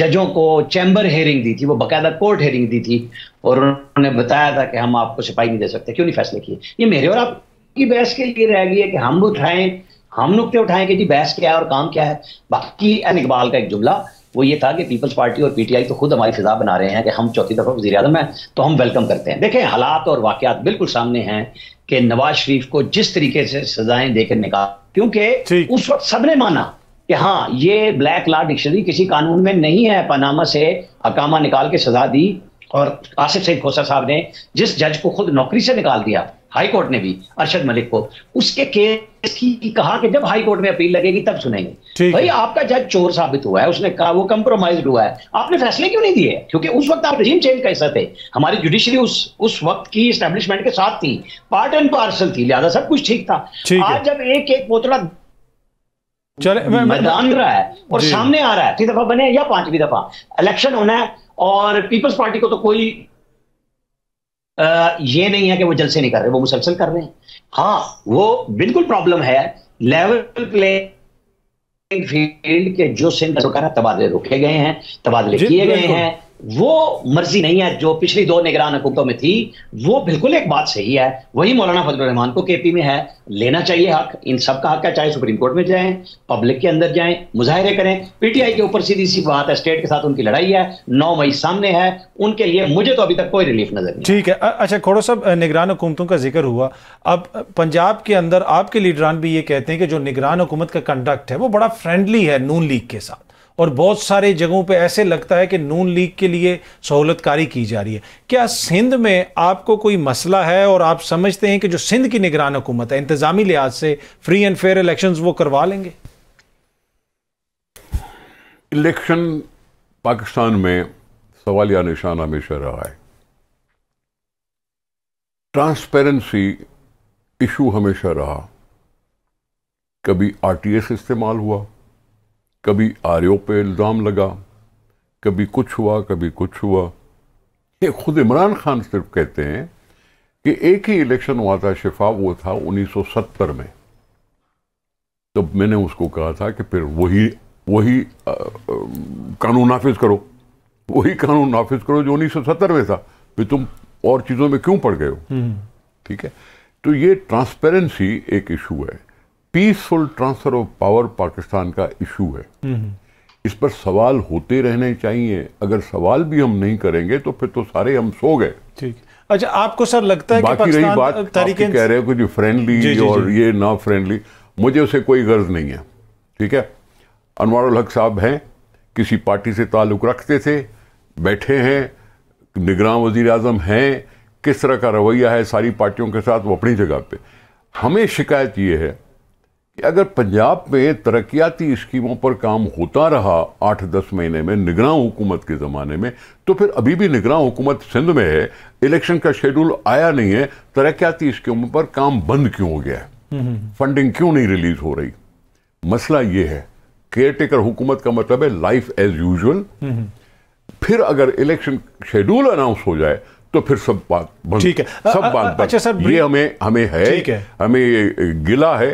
जजों को चैम्बर हेयरिंग दी थी वो बकायदा कोर्ट हेयरिंग दी थी और उन्होंने बताया था कि हम आपको सिपाही नहीं दे सकते क्यों नहीं फैसले किए ये मेरे और आपकी बहस के लिए रह गई है कि हम उठाएं हम नुकते उठाएं कि जी बहस क्या है और काम क्या है बाकी एन इकबाल का एक जुमला वो ये था कि पीपल्स पार्टी और पीटीआई तो खुद हमारी फिजा बना रहे हैं कि हम चौथी दफा वजी अजम हैं तो हम वेलकम करते हैं देखें हालात और वाकत बिल्कुल सामने हैं कि नवाज शरीफ को जिस तरीके से सजाएं देकर निकाल क्योंकि उस वक्त सबने माना कि हाँ ये ब्लैक लॉ डिक्शनरी किसी कानून में नहीं है पनामा से अकामा निकाल के सजा दी और आसिफ सईद खोसा साहब ने जिस जज को खुद नौकरी से निकाल दिया हाईकोर्ट ने भी अरशद मलिक को उसके केस की कहा कि जब हाईकोर्ट में अपील लगेगी तब सुनेंगे भाई आपका जज चोर साबित हुआ है उसने कहा वो कंप्रोमाइज हुआ है आपने फैसले क्यों नहीं दिए क्योंकि उस वक्त आप रिजीम चेंज का थे हमारी जुडिशरी उस उस वक्त की स्टैब्लिशमेंट के साथ थी पार्ट एंड पार्सल थी लिहाजा सब कुछ ठीक था आज जब एक एक पोतड़ा चले मैदान रहा है और सामने आ रहा है तीन दफा बने या पांचवी दफा इलेक्शन होना है और पीपल्स पार्टी को तो कोई ये नहीं है कि वो जल से नहीं कर रहे वो मुसलसल कर रहे हैं हाँ वो बिल्कुल प्रॉब्लम है लेवल प्ले फील्ड के जो सिंध तबादले रोके गए हैं तबादले किए गए हैं वो मर्जी नहीं है जो पिछली दो निगरान हुकूमतों में थी वो बिल्कुल एक बात सही है वही मौलाना रहमान को केपी में है लेना चाहिए हक इन सब का हक है चाहे सुप्रीम कोर्ट में जाएं पब्लिक के अंदर जाएं मुजाहरे करें पीटीआई के ऊपर सीधी सी बात है स्टेट के साथ उनकी लड़ाई है नौ मई सामने है उनके लिए मुझे तो अभी तक कोई रिलीफ नजर नहीं ठीक है अच्छा खोड़ो साहब निगरान हुकूमतों का जिक्र हुआ अब पंजाब के अंदर आपके लीडरान भी ये कहते हैं कि जो निगरान हुकूमत का कंडक्ट है वो बड़ा फ्रेंडली है नून लीग के साथ और बहुत सारे जगहों पे ऐसे लगता है कि नून लीग के लिए सहूलतकारी की जा रही है क्या सिंध में आपको कोई मसला है और आप समझते हैं कि जो सिंध की निगरान हुकूमत है इंतज़ामी लिहाज से फ्री एंड फेयर इलेक्शन वो करवा लेंगे इलेक्शन पाकिस्तान में सवाल या निशान हमेशा रहा है ट्रांसपेरेंसी इशू हमेशा रहा कभी आरटीएस इस्तेमाल हुआ कभी आर्यो पे इल्ज़ाम लगा कभी कुछ हुआ कभी कुछ हुआ ये खुद इमरान खान सिर्फ कहते हैं कि एक ही इलेक्शन हुआ था शिफा वो था 1970 में तो मैंने उसको कहा था कि फिर वही वही कानून नाफिज करो वही कानून नाफिज करो जो उन्नीस सौ सत्तर में था भी तुम और चीज़ों में क्यों पड़ गए हो हम्म। ठीक है तो ये ट्रांसपेरेंसी एक इशू है peaceful transfer of power Pakistan का इशू है इस पर सवाल होते रहने चाहिए अगर सवाल भी हम नहीं करेंगे तो फिर तो सारे हम सो गए ठीक अच्छा आपको सर लगता है बाकी रही बात तरीके कह रहे हो कि फ्रेंडली और ये ना फ्रेंडली मुझे उसे कोई गर्ज नहीं है ठीक है अनवर हक साहब हैं किसी पार्टी से ताल्लुक रखते थे बैठे हैं निगरान वजीर अजम हैं किस तरह का रवैया है सारी पार्टियों के साथ वो अपनी जगह पे हमें शिकायत ये है कि अगर पंजाब में तरक्याती स्कीमों पर काम होता रहा आठ दस महीने में निगरान हुकूमत के ज़माने में तो फिर अभी भी निगरान हुकूमत सिंध में है इलेक्शन का शेड्यूल आया नहीं है तरक्याती स्कीमों पर काम बंद क्यों हो गया है फंडिंग क्यों नहीं रिलीज हो रही मसला ये है केयर टेकर हुकूमत का मतलब है लाइफ एज यूजल फिर अगर इलेक्शन शेड्यूल अनाउंस हो जाए तो फिर सब बात ठीक है सब बात अच्छा सर ये हमें हमें है, है हमें गिला है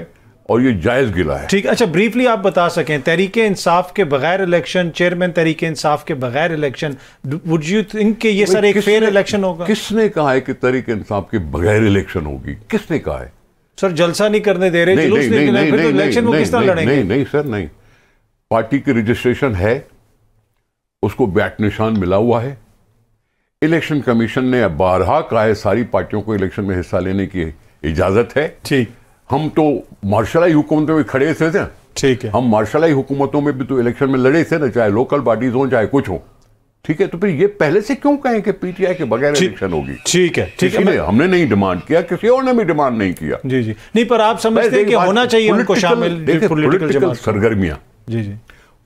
और ये जायज़ गिला है ठीक अच्छा ब्रीफली आप बता सकें तहरीक इंसाफ के बगैर इलेक्शन चेयरमैन तहरीक इंसाफ के बगैर इलेक्शन वुड यू थिंक कि ये सर एक फेयर इलेक्शन होगा किसने कहा है कि तहरीक इंसाफ के बगैर इलेक्शन होगी किसने कहा है सर जलसा नहीं करने दे रहे नहीं तो नहीं सर नहीं पार्टी की रजिस्ट्रेशन है उसको बैट निशान मिला हुआ है इलेक्शन कमीशन ने बारहा कहा है सारी पार्टियों को इलेक्शन में हिस्सा लेने की इजाजत है ठीक हम तो मार्शलाई हुकूमतों में खड़े थे ना ठीक है हम मार्शलाई हुकूमतों में भी तो इलेक्शन में लड़े थे ना चाहे लोकल बॉडीज हों चाहे कुछ हो ठीक है तो फिर ये पहले से क्यों कहें कि पीटीआई के बगैर इलेक्शन होगी ठीक है ठीक है हमने नहीं डिमांड किया किसी और ने भी डिमांड नहीं किया जी जी नहीं पर आप समझते हैं कि होना चाहिए उनको शामिल पॉलिटिकल सरगर्मियां जी जी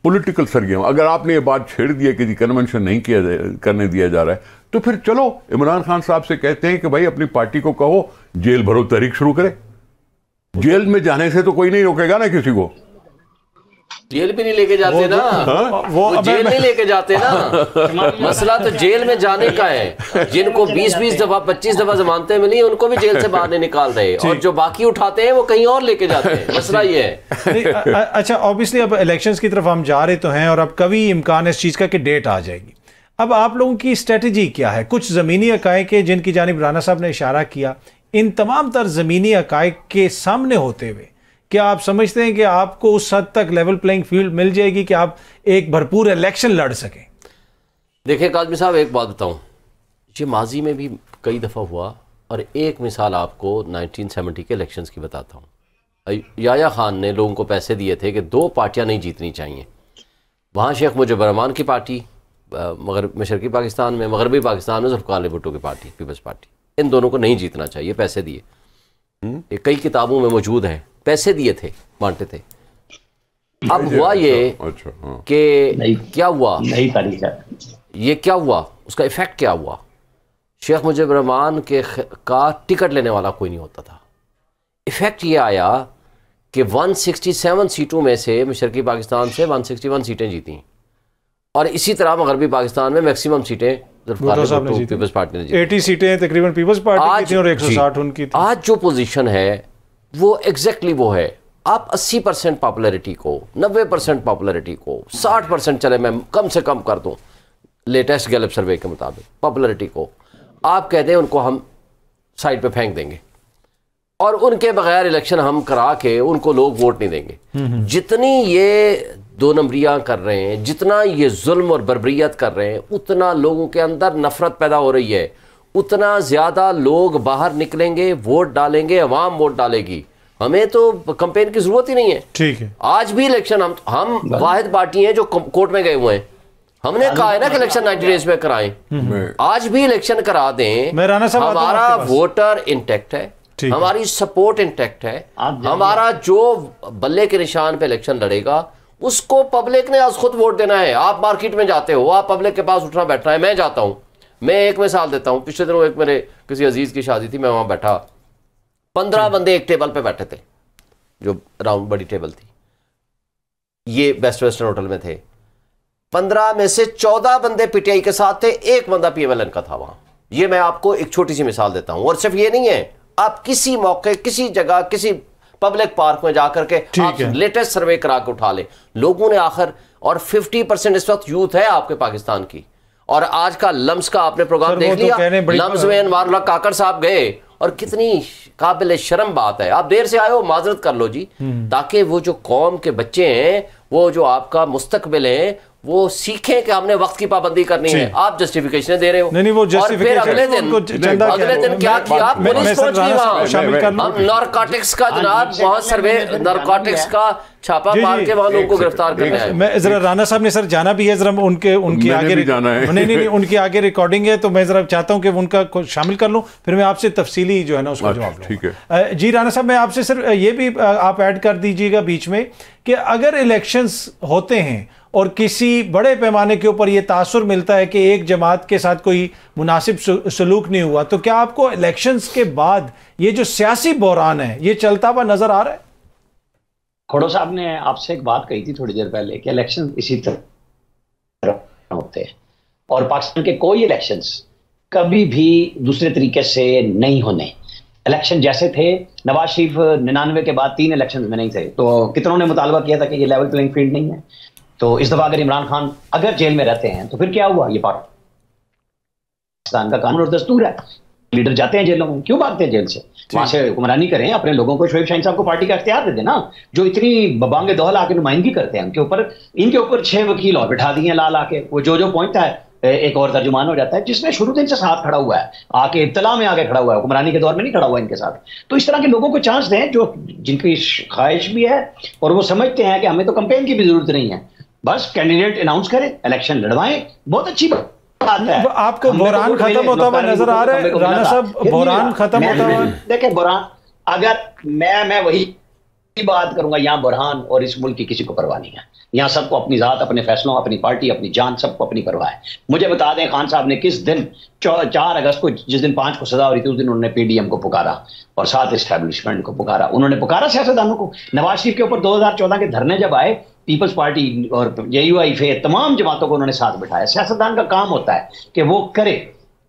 पॉलिटिकल सरगर्मियां अगर आपने ये बात छेड़ दी है कि कन्वेंशन नहीं किया करने दिया जा रहा है तो फिर चलो इमरान खान साहब से कहते हैं कि भाई अपनी पार्टी को कहो जेल भरो तहरीक शुरू करें जेल में जाने से तो कोई नहीं रोकेगा ना किसी को जेल भी नहीं लेके जाते ना हा? वो, वो जेल नहीं लेके जाते ना मसला तो जेल में जाने का है जिनको 20-20 दफा 25 दफा जमानते नहीं उनको भी जेल से बाहर नहीं निकाल रहे और जो बाकी उठाते हैं वो कहीं और लेके जाते हैं मसला ये है अच्छा ऑब्वियसली अब इलेक्शंस की तरफ हम जा रहे तो हैं और अब कभी इम्कान इस चीज़ का कि डेट आ जाएगी अब आप लोगों की स्ट्रेटजी क्या है कुछ ज़मीनी अकाए के जिनकी जानब राना साहब ने इशारा किया इन तमाम तर ज़मीनी हक़ के सामने होते हुए क्या आप समझते हैं कि आपको उस हद तक लेवल प्लेइंग फील्ड मिल जाएगी कि आप एक भरपूर इलेक्शन लड़ सकें देखिए काजमी साहब एक बात बताऊं ये माजी में भी कई दफ़ा हुआ और एक मिसाल आपको 1970 के इलेक्शंस की बताता हूँ याया खान ने लोगों को पैसे दिए थे कि दो पार्टियाँ नहीं जीतनी चाहिए वहाँ शेख मुजबरमान की पार्टी मगर मशरकी पाकिस्तान में मगरबी पाकिस्तान में जुल्फ़ार भुट्टो की पार्टी पीपल्स पार्टी इन दोनों को नहीं जीतना चाहिए पैसे दिए ये कई किताबों में मौजूद है पैसे दिए थे बांटे थे अब हुआ ये अच्छा, अच्छा हाँ। कि क्या हुआ ये क्या हुआ उसका इफेक्ट क्या हुआ शेख मुजीब रहमान के का टिकट लेने वाला कोई नहीं होता था इफेक्ट ये आया कि 167 सीटों में से मशरकी पाकिस्तान से 161 सीटें जीती और इसी तरह मगरबी पाकिस्तान में मैक्सिमम सीटें तो तो आज जो पोजीशन है वो एग्जैक्टली वो है आप 80 परसेंट पॉपुलरिटी को 90 परसेंट पॉपुलरिटी को 60 परसेंट चले मैं कम से कम कर दूं लेटेस्ट गैलप सर्वे के मुताबिक पॉपुलरिटी को आप कह दें उनको हम साइड पे फेंक देंगे और उनके बगैर इलेक्शन हम करा के उनको लोग वोट नहीं देंगे हम्म, हम्म। जितनी ये दो नंबरियाँ कर रहे हैं जितना ये जुल्म और बरबरीत कर रहे हैं उतना लोगों के अंदर नफ़रत पैदा हो रही है उतना ज़्यादा लोग बाहर निकलेंगे वोट डालेंगे अवाम वोट डालेगी हमें तो कंपेन की ज़रूरत ही नहीं है ठीक है आज भी इलेक्शन हम हम वाहिद पार्टी हैं जो कोर्ट में गए हुए हैं हमने कहा है ना कि इलेक्शन नाइनटी डेज में कराएं हम्म। आज भी इलेक्शन करा दें हमारा वोटर इंटेक्ट है हमारी सपोर्ट इंटेक्ट है हमारा जो बल्ले के निशान पे इलेक्शन लड़ेगा उसको पब्लिक ने आज खुद वोट देना है आप मार्केट में जाते हो आप पब्लिक के पास उठना बैठना है मैं जाता हूं मैं एक मिसाल देता हूं पिछले दिनों एक मेरे किसी अजीज़ की शादी थी मैं वहां बैठा पंद्रह बंदे एक टेबल पे बैठे थे जो राउंड बड़ी टेबल थी ये बेस्ट वेस्टर्न होटल में थे पंद्रह में से चौदह बंदे पीटीआई के साथ थे एक बंदा पीएमएलएन का था वहां ये मैं आपको एक छोटी सी मिसाल देता हूं और सिर्फ ये नहीं है आप किसी मौके किसी जगह किसी पब्लिक पार्क में जाकर के आप लेटेस्ट सर्वे करा के उठा ले लोगों ने आखिर और 50 परसेंट इस वक्त यूथ है आपके पाकिस्तान की और आज का लम्स का आपने प्रोग्राम देख तो लिया लम्स में अनवारुल्ला काकर साहब गए और कितनी काबिल शर्म बात है आप देर से आए हो माजरत कर लो जी हम्म। ताकि वो जो कौम के बच्चे हैं वो जो आपका मुस्तकबिल है वो सीखें कि हमने वक्त की पाबंदी करनी है आप जस्टिफिकेशन दे रहे हो नहीं, नहीं, वो जस्टिफिकेशन अगले दिन क्या किया पुलिस पहुंच गई वहाँ हम नारकोटिक्स का हाँ जनाब वहाँ सर्वे नारकोटिक्स का छापा मार के वहां लोगों को गिरफ्तार करना है मैं जरा राणा साहब ने सर जाना भी है जरा उनके उनकी आगे जाना है नहीं नहीं उनकी आगे रिकॉर्डिंग है तो मैं जरा चाहता हूँ कि उनका शामिल कर लूँ फिर मैं आपसे तफसीली जो है ना उसका अच्छा, जवाब ठीक है जी राणा साहब मैं आपसे सर ये भी आप ऐड कर दीजिएगा बीच में कि अगर इलेक्शंस होते हैं और किसी बड़े पैमाने के ऊपर ये तासर मिलता है कि एक जमात के साथ कोई मुनासिब सलूक नहीं हुआ तो क्या आपको इलेक्शंस के बाद ये जो सियासी बहरान है ये चलता हुआ नज़र आ रहा है खड़ो साहब ने आपसे एक बात कही थी थोड़ी देर पहले कि इलेक्शन इसी तरह होते हैं और पाकिस्तान के कोई इलेक्शन कभी भी दूसरे तरीके से नहीं होने इलेक्शन जैसे थे नवाज शरीफ निन्यानवे के बाद तीन इलेक्शन में नहीं थे तो कितनों ने मुतालबा किया था कि ये लेवल प्लेइंग फील्ड नहीं है तो इस दफा अगर इमरान खान अगर जेल में रहते हैं तो फिर क्या हुआ ये पाकिस्तान का कानून और दस्तूर है लीडर जाते हैं जेलों में क्यों भागते हैं जेल से वहां से हुक्मरानी करें अपने लोगों को शोएब शाहिन साहब को पार्टी का अख्तियार दे देना जो इतनी बबांगे दोहल आके नुमाइंदगी करते हैं उनके ऊपर इनके ऊपर छह वकील और बिठा दिए लाल आके वो जो जो पहुंचता है एक और तर्जुमान हो जाता है जिसमें शुरू दिन से साथ खड़ा हुआ है आके इब्तला में आके खड़ा हुआ है हुक्मरानी के दौर में नहीं खड़ा हुआ इनके साथ तो इस तरह के लोगों को चांस दें जो जिनकी ख्वाहिश भी है और वो समझते हैं कि हमें तो कंपेन की भी जरूरत नहीं है बस कैंडिडेट अनाउंस करें इलेक्शन लड़वाएं बहुत अच्छी बात तो खत्म होता हुआ नजर आ रहा है तो राणा साहब बुरान खत्म होता हुआ देखे बुरान अगर मैं मैं वही बात करूंगा यहाँ बुरहान और इस मुल्क की किसी को परवाह नहीं है यहाँ सबको अपनी जात अपने फैसलों अपनी पार्टी अपनी जान सबको अपनी परवाह है मुझे बता दें खान साहब ने किस दिन चार अगस्त को जिस दिन पांच को सजा हो रही थी उस दिन उन्होंने पीडीएम को पुकारा और साथ इस्टेब्लिशमेंट को पुकारा उन्होंने पुकारा सियासतदानों को नवाज शरीफ के ऊपर 2014 के धरने जब आए पीपल्स पार्टी और जे यू आई फे तमाम जमातों को उन्होंने साथ बिठाया सियासतदान का काम होता है कि वो करे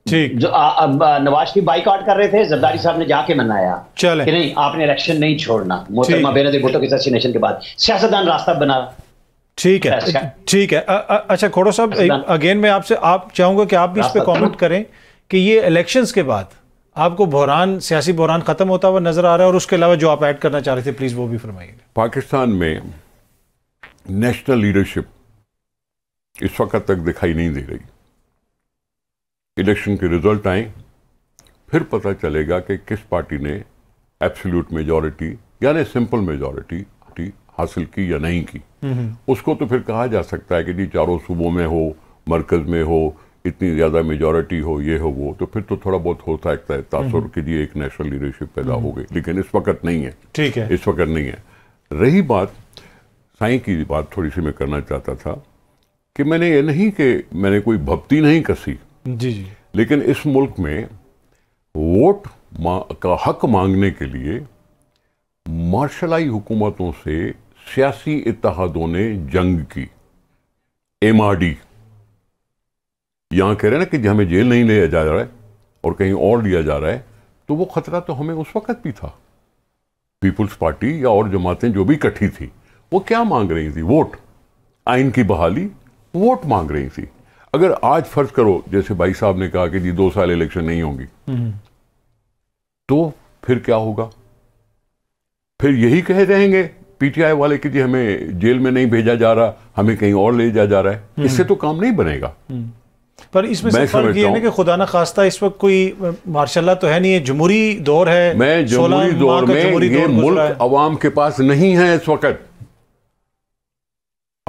ठीक जो आ, अब नवाज की बाइकआउट कर रहे थे जरदारी साहब ने जाके मनाया चले कि नहीं आपने इलेक्शन नहीं छोड़ना मोहतरमा बेनजीर भुट्टो के असैसिनेशन के बाद सियासतदान रास्ता बना ठीक है ठीक है अच्छा खोड़ो साहब अगेन मैं आपसे आप चाहूंगा कि आप भी इस पर कमेंट करें कि ये इलेक्शंस के बाद आपको बहरान सियासी बहरान ख़त्म होता हुआ नज़र आ रहा है और उसके अलावा जो आप ऐड करना चाह रहे थे प्लीज़ वो भी फरमाइए पाकिस्तान में नेशनल लीडरशिप इस वक्त तक दिखाई नहीं दे रही इलेक्शन के रिजल्ट आए फिर पता चलेगा कि किस पार्टी ने एब्सोल्यूट मेजॉरिटी यानी सिंपल मेजॉरिटी हासिल की या नहीं की नहीं। हम्म। उसको तो फिर कहा जा सकता है कि जी चारों सूबों में हो मरकज में हो इतनी ज़्यादा मेजॉरिटी हो ये हो वो तो फिर तो थोड़ा बहुत हो सकता है तासर हम्म। के लिए एक नेशनल लीडरशिप पैदा हम्म। हो गई लेकिन इस वक्त नहीं है ठीक है इस वक्त नहीं है रही बात साई की बात थोड़ी सी मैं करना चाहता था कि मैंने ये नहीं कि मैंने कोई भक्ति नहीं कसी जी जी लेकिन इस मुल्क में वोट का हक मांगने के लिए मार्शलाई हुकूमतों से सियासी इतिहादों ने जंग की एम आर डी यहां कह रहे हैं ना कि हमें जेल नहीं लिया जा रहा है और कहीं और लिया जा रहा है तो वो खतरा तो हमें उस वक्त भी था पीपुल्स पार्टी या और जमातें जो भी इकट्ठी थी वो क्या मांग रही थी वोट आइन की बहाली वोट मांग रही थी अगर आज फर्ज करो जैसे भाई साहब ने कहा कि जी दो साल इलेक्शन नहीं होंगी हम्म। तो फिर क्या होगा फिर यही कहे रहेंगे पीटीआई वाले कि जी हमें जेल में नहीं भेजा जा रहा हमें कहीं और ले जा जा रहा है हम्म। इससे तो काम नहीं बनेगा हम्म। पर इसमें ये है कि खुदा ना खास्ता इस वक्त कोई मार्शाला तो है नहीं है जमहूरी दौर है मैं जमहूरी दौर में ये मुल्क अवाम के पास नहीं है इस वक्त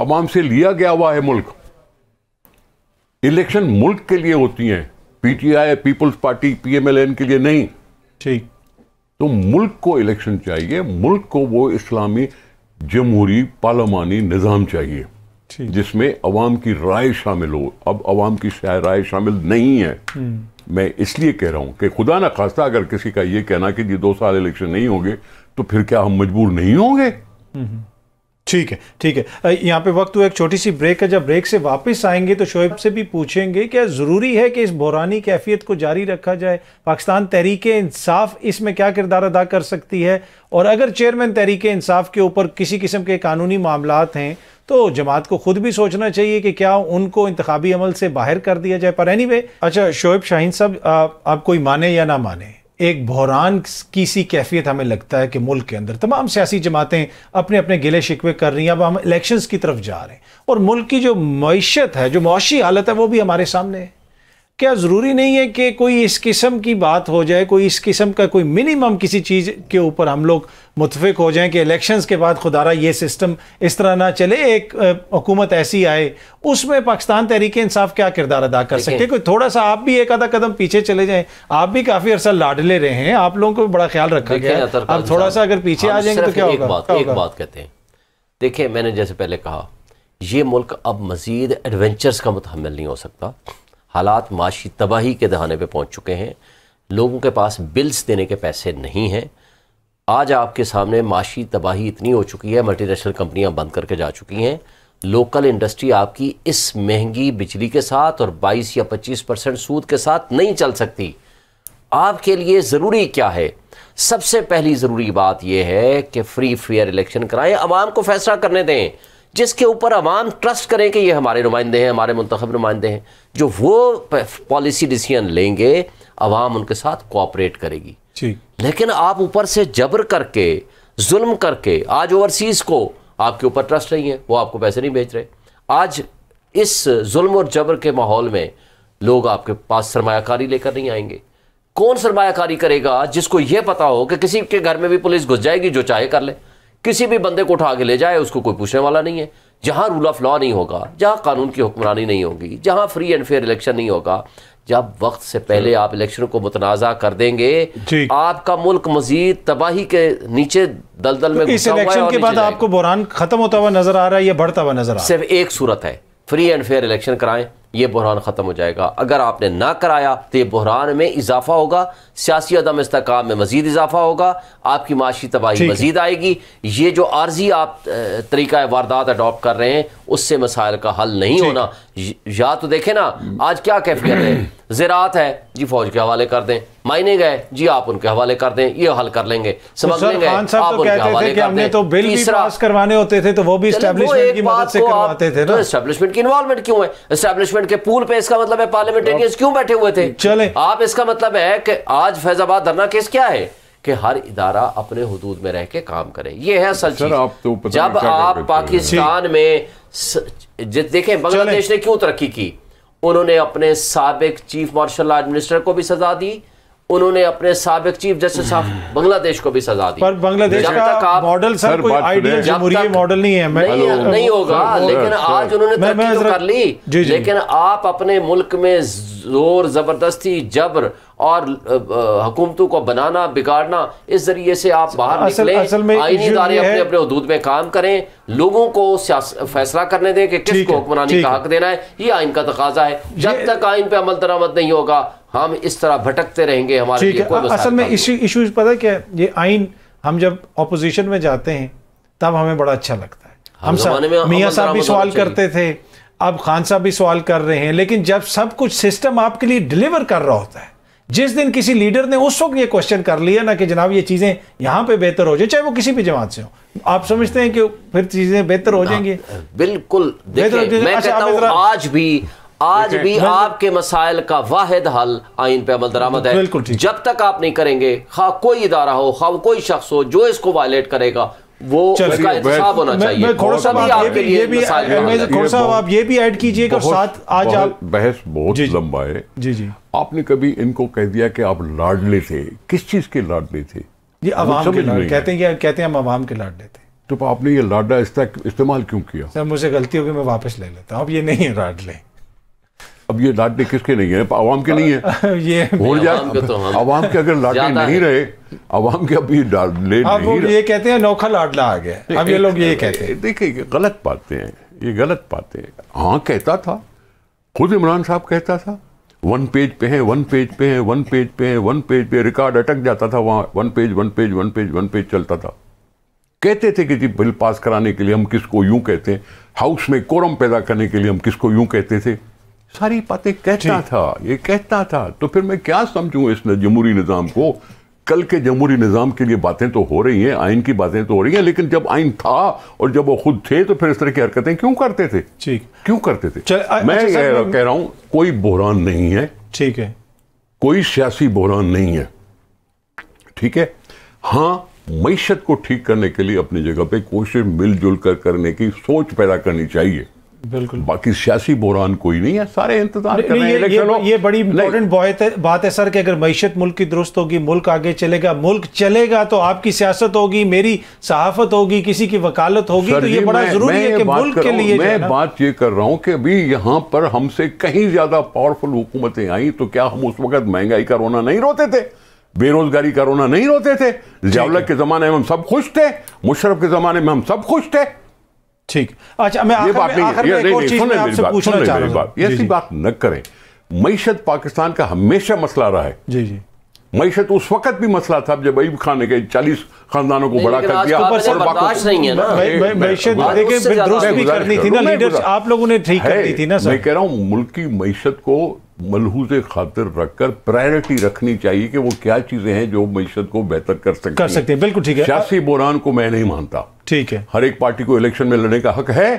आवाम से लिया गया हुआ है मुल्क इलेक्शन मुल्क के लिए होती हैं पीटीआई पीपल्स पार्टी पीएमएलएन के लिए नहीं ठीक तो मुल्क को इलेक्शन चाहिए मुल्क को वो इस्लामी जमहूरी पार्लियामानी निज़ाम चाहिए जिसमें अवाम की राय शामिल हो अब अवाम की राय शामिल नहीं है हम्म। मैं इसलिए कह रहा हूं कि खुदा ना खास्ता अगर किसी का ये कहना कि जी दो साल इलेक्शन नहीं होंगे तो फिर क्या हम मजबूर नहीं होंगे हम्म। ठीक है ठीक है यहाँ पे वक्त हुआ एक छोटी सी ब्रेक है जब ब्रेक से वापस आएंगे तो शोएब से भी पूछेंगे क्या ज़रूरी है कि इस बहरानी कैफियत को जारी रखा जाए पाकिस्तान तहरीक इंसाफ इसमें क्या किरदार अदा कर सकती है और अगर चेयरमैन तहरीक इंसाफ के ऊपर किसी किस्म के कानूनी मामला हैं तो जमात को खुद भी सोचना चाहिए कि क्या उनको इंतबी अमल से बाहर कर दिया जाए पर एनी anyway, अच्छा शोएब शाहीन साहब आप कोई माने या ना माने एक बहरान की सी कैफियत हमें लगता है कि मुल्क के अंदर तमाम सियासी जमातें अपने अपने गिले शिकवे कर रही हैं अब हम इलेक्शंस की तरफ जा रहे हैं और मुल्क की जो मीशत है जो मुशी हालत है वो भी हमारे सामने है क्या ज़रूरी नहीं है कि कोई इस किस्म की बात हो जाए कोई इस किस्म का कोई मिनिमम किसी चीज़ के ऊपर हम लोग मुतफिक हो जाएं कि इलेक्शंस के बाद खुदारा ये सिस्टम इस तरह ना चले एक हुकूमत ऐसी आए उसमें पाकिस्तान तहरीक इंसाफ क्या किरदार अदा कर सके कोई थोड़ा सा आप भी एक आधा कदम पीछे चले जाएं आप भी काफ़ी अरसा लाडले रहे हैं आप लोगों को भी बड़ा ख्याल रखा गया आप थोड़ा सा अगर पीछे आ जाएंगे तो क्या होगा एक बात कहते हैं देखिए मैंने जैसे पहले कहा ये मुल्क अब मज़ीद एडवेंचर्स का मुतहमल नहीं हो सकता हालात माशी तबाही के दहाने पे पहुंच चुके हैं लोगों के पास बिल्स देने के पैसे नहीं हैं आज आपके सामने माशी तबाही इतनी हो चुकी है मल्टीनेशनल कंपनियां बंद करके जा चुकी हैं लोकल इंडस्ट्री आपकी इस महंगी बिजली के साथ और 22 या 25 परसेंट सूद के साथ नहीं चल सकती आपके लिए ज़रूरी क्या है सबसे पहली ज़रूरी बात यह है कि फ्री फेयर इलेक्शन कराएं आवाम को फैसला करने दें जिसके ऊपर अवाम ट्रस्ट करें कि ये हमारे नुमाइंदे हैं हमारे मंतखब नुमाइंदे हैं जो वो पॉलिसी डिसीजन लेंगे अवाम उनके साथ कोऑपरेट करेगी लेकिन आप ऊपर से जबर करके जुल्म करके आज ओवरसीज़ को आपके ऊपर ट्रस्ट नहीं है वो आपको पैसे नहीं भेज रहे आज इस जुल्म और जबर के माहौल में लोग आपके पास सरमाकारी लेकर नहीं आएंगे कौन सरमाकारी करेगा जिसको यह पता हो कि किसी के घर में भी पुलिस घुस जाएगी जो चाहे कर ले किसी भी बंदे को उठा के ले जाए उसको कोई पूछने वाला नहीं है जहां रूल ऑफ लॉ नहीं होगा जहां कानून की हुक्मरानी नहीं होगी जहां फ्री एंड फेयर इलेक्शन नहीं होगा जब वक्त से पहले हम्म। आप इलेक्शन को मुतनाज़ा कर देंगे आपका मुल्क मजीद तबाही के नीचे दलदल में तो इस इलेक्शन के बाद आपको बुरान खत्म होता हुआ नजर आ रहा है या बढ़ता हुआ नजर आ रहा है सिर्फ एक सूरत है फ्री एंड फेयर इलेक्शन कराएं ये बहरान ख़त्म हो जाएगा अगर आपने ना कराया तो ये बहरान में इजाफा होगा सियासी अदम इसकाम में मजीद इजाफा होगा आपकी माशी तबाही मजीद आएगी ये जो आर्जी आप तरीका वारदात अडॉप्ट कर रहे हैं उससे मसाइल का हल नहीं होना या तो देखें ना आज क्या कैफियत है ज़रात है जी फौज के हवाले कर दें माइनिंग है जी आप उनके हवाले कर दें ये हल कर लेंगे स्मगलिंग तो है तो बिल पास करवाने होते थे तो वो भी की इन्वॉल्वमेंट तो क्यों है के पूल पे इसका मतलब है पार्लियामेंटेरियंस क्यों बैठे हुए थे चले आप इसका मतलब है कि आज फैजाबाद धरना केस क्या है कि हर इदारा अपने हदूद में रह के काम करे ये है असल चीज आप तो जब आप पाकिस्तान में देखें बांग्लादेश ने क्यों तरक्की की उन्होंने अपने सबक चीफ मार्शल एडमिनिस्टर को भी सज़ा दी उन्होंने अपने सबक चीफ जस्टिस ऑफ बांग्लादेश को भी सजा दी पर बांग्लादेश का मॉडल सर, कोई आइडियल जमहूरी मॉडल नहीं है मैं नहीं, नहीं, होगा लेकिन आज उन्होंने तरक्की तो कर ली जी, जी। लेकिन आप अपने मुल्क में जोर जबरदस्ती जबर और हुकूमतों को बनाना बिगाड़ना इस जरिए से आप बाहर असल, निकलें आईनी इदारे अपने अपने हदूद में काम करें लोगों को फैसला करने दें कि किसको हुक्मरानी का हक देना है ये आइन का तकाजा है जब तक आइन पे अमल दरामद नहीं होगा हम इस तरह भटकते रहेंगे हमारे लिए कोई असल में इसी इशू पता क्या ये आइन हम जब अपोजिशन में जाते हैं तब हमें बड़ा अच्छा लगता है हम सब मियाँ साहब भी सवाल करते थे अब खान साहब भी सवाल कर रहे हैं लेकिन जब सब कुछ सिस्टम आपके लिए डिलीवर कर रहा होता है जिस दिन किसी लीडर ने उस वक्त ये क्वेश्चन कर लिया ना कि जनाब ये चीज़ें यहाँ पे बेहतर हो जाए चाहे वो किसी भी जमात से हो आप समझते हैं कि फिर चीज़ें बेहतर हो जाएंगी बिल्कुल मैं अच्छा, कहता हूं, आज भी आज भी आपके मसाइल का वाहिद हल आइन पे अमल दरामद है जब तक आप नहीं करेंगे खा कोई इदारा हो खा कोई शख्स हो जो इसको वायलेट करेगा वो इंतजाम होना चाहिए आप ये भी ऐड कीजिएगा साथ आज आप बहस बहुत लंबा है जी जी आपने कभी इनको कह दिया कि आप लाडले थे किस चीज के लाडले थे ये आवाम के लाड कहते हैं कहते हैं हम आवाम के लाडले थे तो आपने ये लाडा इस्तेमाल क्यों किया सर मुझे गलती होगी मैं वापस ले लेता हूँ अब ये नहीं है लाडले अब ये लाटे किसके नहीं है आवाम के नहीं है ये हो जाए आवाम तो के अगर लाटे नहीं रहे आवाम के अब ये ले नहीं रहे। ये कहते हैं नौखा लाडला आ गया अब ये लोग ये कहते हैं देखिए गलत बातें हैं ये गलत बातें हैं हाँ कहता था खुद इमरान साहब कहता था वन पेज पे है वन पेज पे है वन पेज पे है वन पेज पे रिकॉर्ड अटक जाता था वहाँ one page one page one page one page चलता था कहते थे कि जी बिल पास कराने के लिए हम किसको यूं कहते हैं हाउस में कोरम पैदा करने के लिए हम किसको यूं कहते थे सारी बातें कहता था ये कहता था तो फिर मैं क्या समझू इस जमहूरी निज़ाम को कल के जमहूरी निज़ाम के लिए बातें तो हो रही हैं आइन की बातें तो हो रही हैं लेकिन जब आइन था और जब वो खुद थे तो फिर इस तरह की हरकतें क्यों करते थे ठीक क्यों करते थे आ, मैं अच्छा कह, कह रहा हूं कोई बहरान नहीं है ठीक है कोई सियासी बहरान नहीं है ठीक है हाँ मीशत को ठीक करने के लिए अपनी जगह पे कोशिश मिलजुल कर करने की सोच पैदा करनी चाहिए बिल्कुल बाकी सियासी बोरान कोई नहीं है सारे इंतजार कर रहे हैं ये, ये, बड़ी इंपॉर्टेंट बात है बात है सर कि अगर मीशत मुल्क की दुरुस्त होगी मुल्क आगे चलेगा मुल्क चलेगा तो आपकी सियासत होगी मेरी सहाफत होगी किसी की वकालत होगी तो ये बड़ा जरूरी है कि मुल्क के लिए मैं बात ये कर रहा हूँ कि अभी यहाँ पर हमसे कहीं ज्यादा पावरफुल हुकूमतें आई तो क्या हम उस वक्त महंगाई का रोना नहीं रोते थे बेरोजगारी का रोना नहीं रोते थे जावलक के जमाने में हम सब खुश थे मुशरफ के जमाने में हम सब खुश थे ठीक अच्छा मैं ये बात नहीं ये नहीं सुन मेरी बात सुन मेरी बात ऐसी बात न करें मीशत पाकिस्तान का हमेशा मसला रहा है जी जी मीशत उस वक्त भी मसला था जब अयूब खान ने कहे चालीस खानदानों को बड़ा कर दिया और आप लोगों ने ठीक कर दी थी ना मैं कह रहा हूँ मुल्क की मीशत को मलहूज खातिर रखकर प्रायोरिटी रखनी चाहिए कि वो क्या चीजें हैं जो मीशत को बेहतर कर सकते कर सकते हैं बिल्कुल ठीक है सियासी बुरान को मैं नहीं मानता ठीक है हर एक पार्टी को इलेक्शन में लड़ने का हक है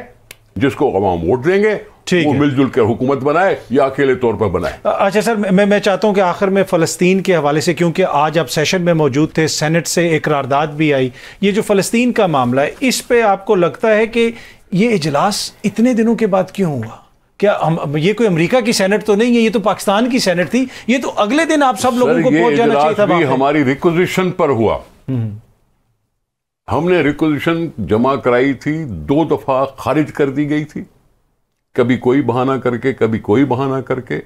जिसको अवाम वोट देंगे ठीक वो मिलजुल कर हुकूमत बनाए या अकेले तौर पर बनाए अच्छा सर मैं मैं चाहता हूँ कि आखिर में फ़लस्तीन के हवाले से क्योंकि आज आप सेशन में मौजूद थे सेनेट से एक करारदाद भी आई ये जो फ़लस्तीन का मामला है इस पर आपको लगता है कि ये इजलास इतने दिनों के बाद क्यों हुआ क्या हम ये कोई अमेरिका की सेनेट तो नहीं है ये तो पाकिस्तान की सेनेट थी ये तो अगले दिन आप सब लोगों को पहुंच जाना चाहिए था हमारी रिक्वजिशन पर हुआ हम्म। हमने रिक्वजिशन जमा कराई थी दो दफा खारिज कर दी गई थी कभी कोई बहाना करके कभी कोई बहाना करके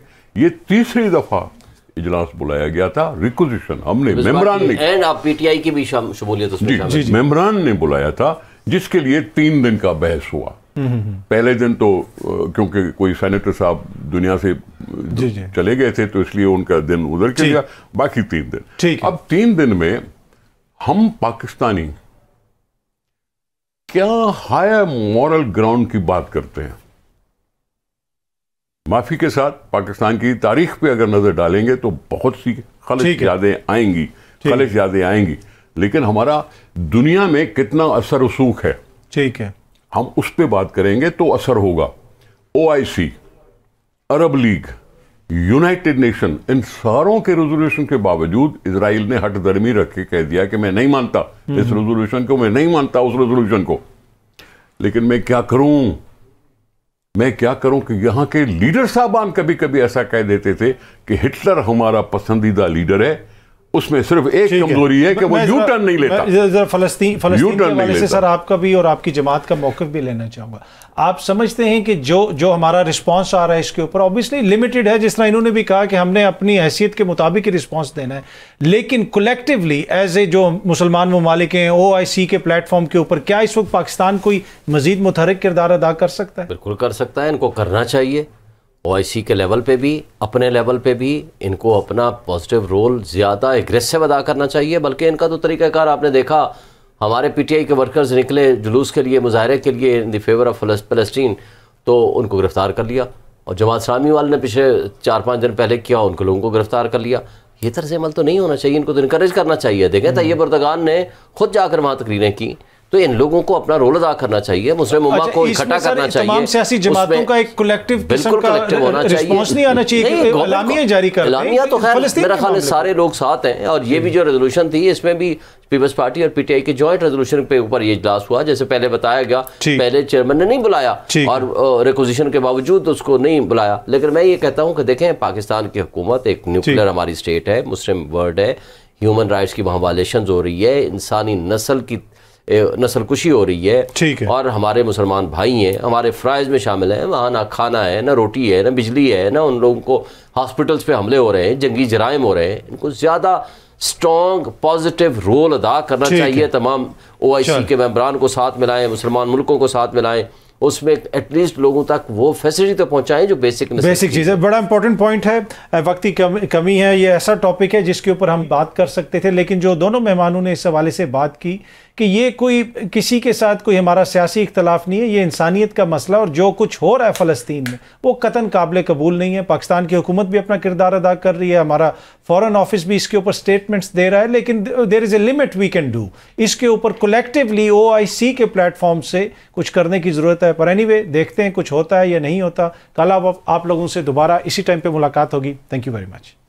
ये तीसरी दफा इजलास बुलाया गया था रिक्वजिशन हमने मेम्बरान ने एंड आप पीटीआई की भी शमूलियत मेम्बरान ने बुलाया था जिसके लिए तीन दिन का बहस हुआ पहले दिन तो क्योंकि कोई सेनेटर साहब दुनिया से जी जी। चले गए थे तो इसलिए उनका दिन उधर के गया बाकी तीन दिन अब तीन दिन में हम पाकिस्तानी क्या हायर मॉरल ग्राउंड की बात करते हैं माफी के साथ पाकिस्तान की तारीख पे अगर नजर डालेंगे तो बहुत सी खलिश यादें आएंगी खलिश यादें आएंगी लेकिन हमारा दुनिया में कितना असर रसूख है ठीक है हम उस पर बात करेंगे तो असर होगा ओ अरब लीग यूनाइटेड नेशन इन सारों के रेजोल्यूशन के बावजूद इसराइल ने हट दर्मी रख के कह दिया कि मैं नहीं मानता इस रेजोल्यूशन हम्म। को मैं नहीं मानता उस रेजोल्यूशन को लेकिन मैं क्या करूं मैं क्या करूं कि यहां के लीडर साहबान कभी कभी ऐसा कह देते थे कि हिटलर हमारा पसंदीदा लीडर है उसमें सिर्फ एक कमजोरी है, कि वो यू टर्न नहीं लेता फलस्तीन फलस्तीन वाले से सर आपका भी और आपकी जमात का मौकफ भी लेना चाहूँगा आप समझते हैं कि जो जो हमारा रिस्पांस आ रहा है इसके ऊपर ऑब्वियसली लिमिटेड है जिस तरह इन्होंने भी कहा कि हमने अपनी हैसियत के मुताबिक ही रिस्पांस देना है लेकिन कलेक्टिवली एज ए जो मुसलमान ममालिक हैं ओ आई सी के प्लेटफॉर्म के ऊपर क्या इस वक्त पाकिस्तान कोई मजीद मुतहरक किरदार अदा कर सकता है बिल्कुल कर सकता है इनको करना चाहिए ओ के लेवल पे भी अपने लेवल पे भी इनको अपना पॉजिटिव रोल ज़्यादा एग्रेसिव अदा करना चाहिए बल्कि इनका तो तरीक़ाकार आपने देखा हमारे पीटीआई के वर्कर्स निकले जुलूस के लिए मुजाहरे के लिए इन द फेवर ऑफ फलस्तीन तो उनको गिरफ़्तार कर लिया और जमात सलामी वाल ने पिछले चार पाँच दिन पहले किया उनको लोगों को गिरफ़्तार कर लिया ये तरज अमल तो नहीं होना चाहिए इनको तो इनक्रेज करना चाहिए देखें हम्म। तैयब बर्दगान ने खुद जाकर वहाँ तकरीरें की तो इन लोगों को अपना रोल अदा करना चाहिए मुस्लिम उम्मा अच्छा, को इकट्ठा करना चाहिए सियासी जमातों का एक कलेक्टिव बिल्कुल कलेक्टिव होना चाहिए इलामिया तो खैर मेरा ख्याल सारे लोग साथ हैं और ये भी जो रेजोल्यूशन थी इसमें भी पीपल्स पार्टी और पीटीआई के ज्वाइंट रेजोल्यूशन पे ऊपर ये इजलास हुआ जैसे पहले बताया गया पहले चेयरमैन ने नहीं बुलाया और रिकोजिशन के बावजूद उसको नहीं बुलाया लेकिन मैं ये कहता हूँ कि देखें पाकिस्तान की हुकूमत एक न्यूक्लियर हमारी स्टेट है मुस्लिम वर्ल्ड है ह्यूमन राइट्स की वहाँ वायलेशन हो रही है इंसानी नस्ल की कुशी हो रही है ठीक है और हमारे मुसलमान भाई हैं हमारे फ़्राइज़ में शामिल हैं वहाँ ना खाना है ना रोटी है ना बिजली है ना उन लोगों को हॉस्पिटल्स पे हमले हो रहे हैं जंगी जराइम हो रहे हैं इनको ज़्यादा स्ट्रॉन्ग पॉजिटिव रोल अदा करना चाहिए तमाम ओ आई सी के मेम्बरान को साथ मिलाएं मुसलमान मुल्कों को साथ मिलाएं उसमें एटलीस्ट लोगों तक वो फैसिलिटी तो पहुंचाएं जो बेसिक बेसिक चीज़ है बड़ा इंपॉर्टेंट पॉइंट है वक्त की कम, कमी है ये ऐसा टॉपिक है जिसके ऊपर हम बात कर सकते थे लेकिन जो दोनों मेहमानों ने इस हवाले से बात की कि ये कोई किसी के साथ कोई हमारा सियासी इख्तलाफ नहीं है ये इंसानियत का मसला और जो कुछ हो रहा है फ़लस्तीन में वो कतन काबिल कबूल नहीं है पाकिस्तान की हुकूमत भी अपना किरदार अदा कर रही है हमारा फ़ॉरन ऑफिस भी इसके ऊपर स्टेटमेंट्स दे रहा है लेकिन there is a limit we can do इसके ऊपर कलेक्टिवली ओ आई सी के प्लेटफॉर्म से कुछ करने की ज़रूरत है पर एनी वे देखते हैं कुछ होता है या नहीं होता कल आप लोगों से दोबारा इसी टाइम पर मुलाकात होगी थैंक यू वेरी मच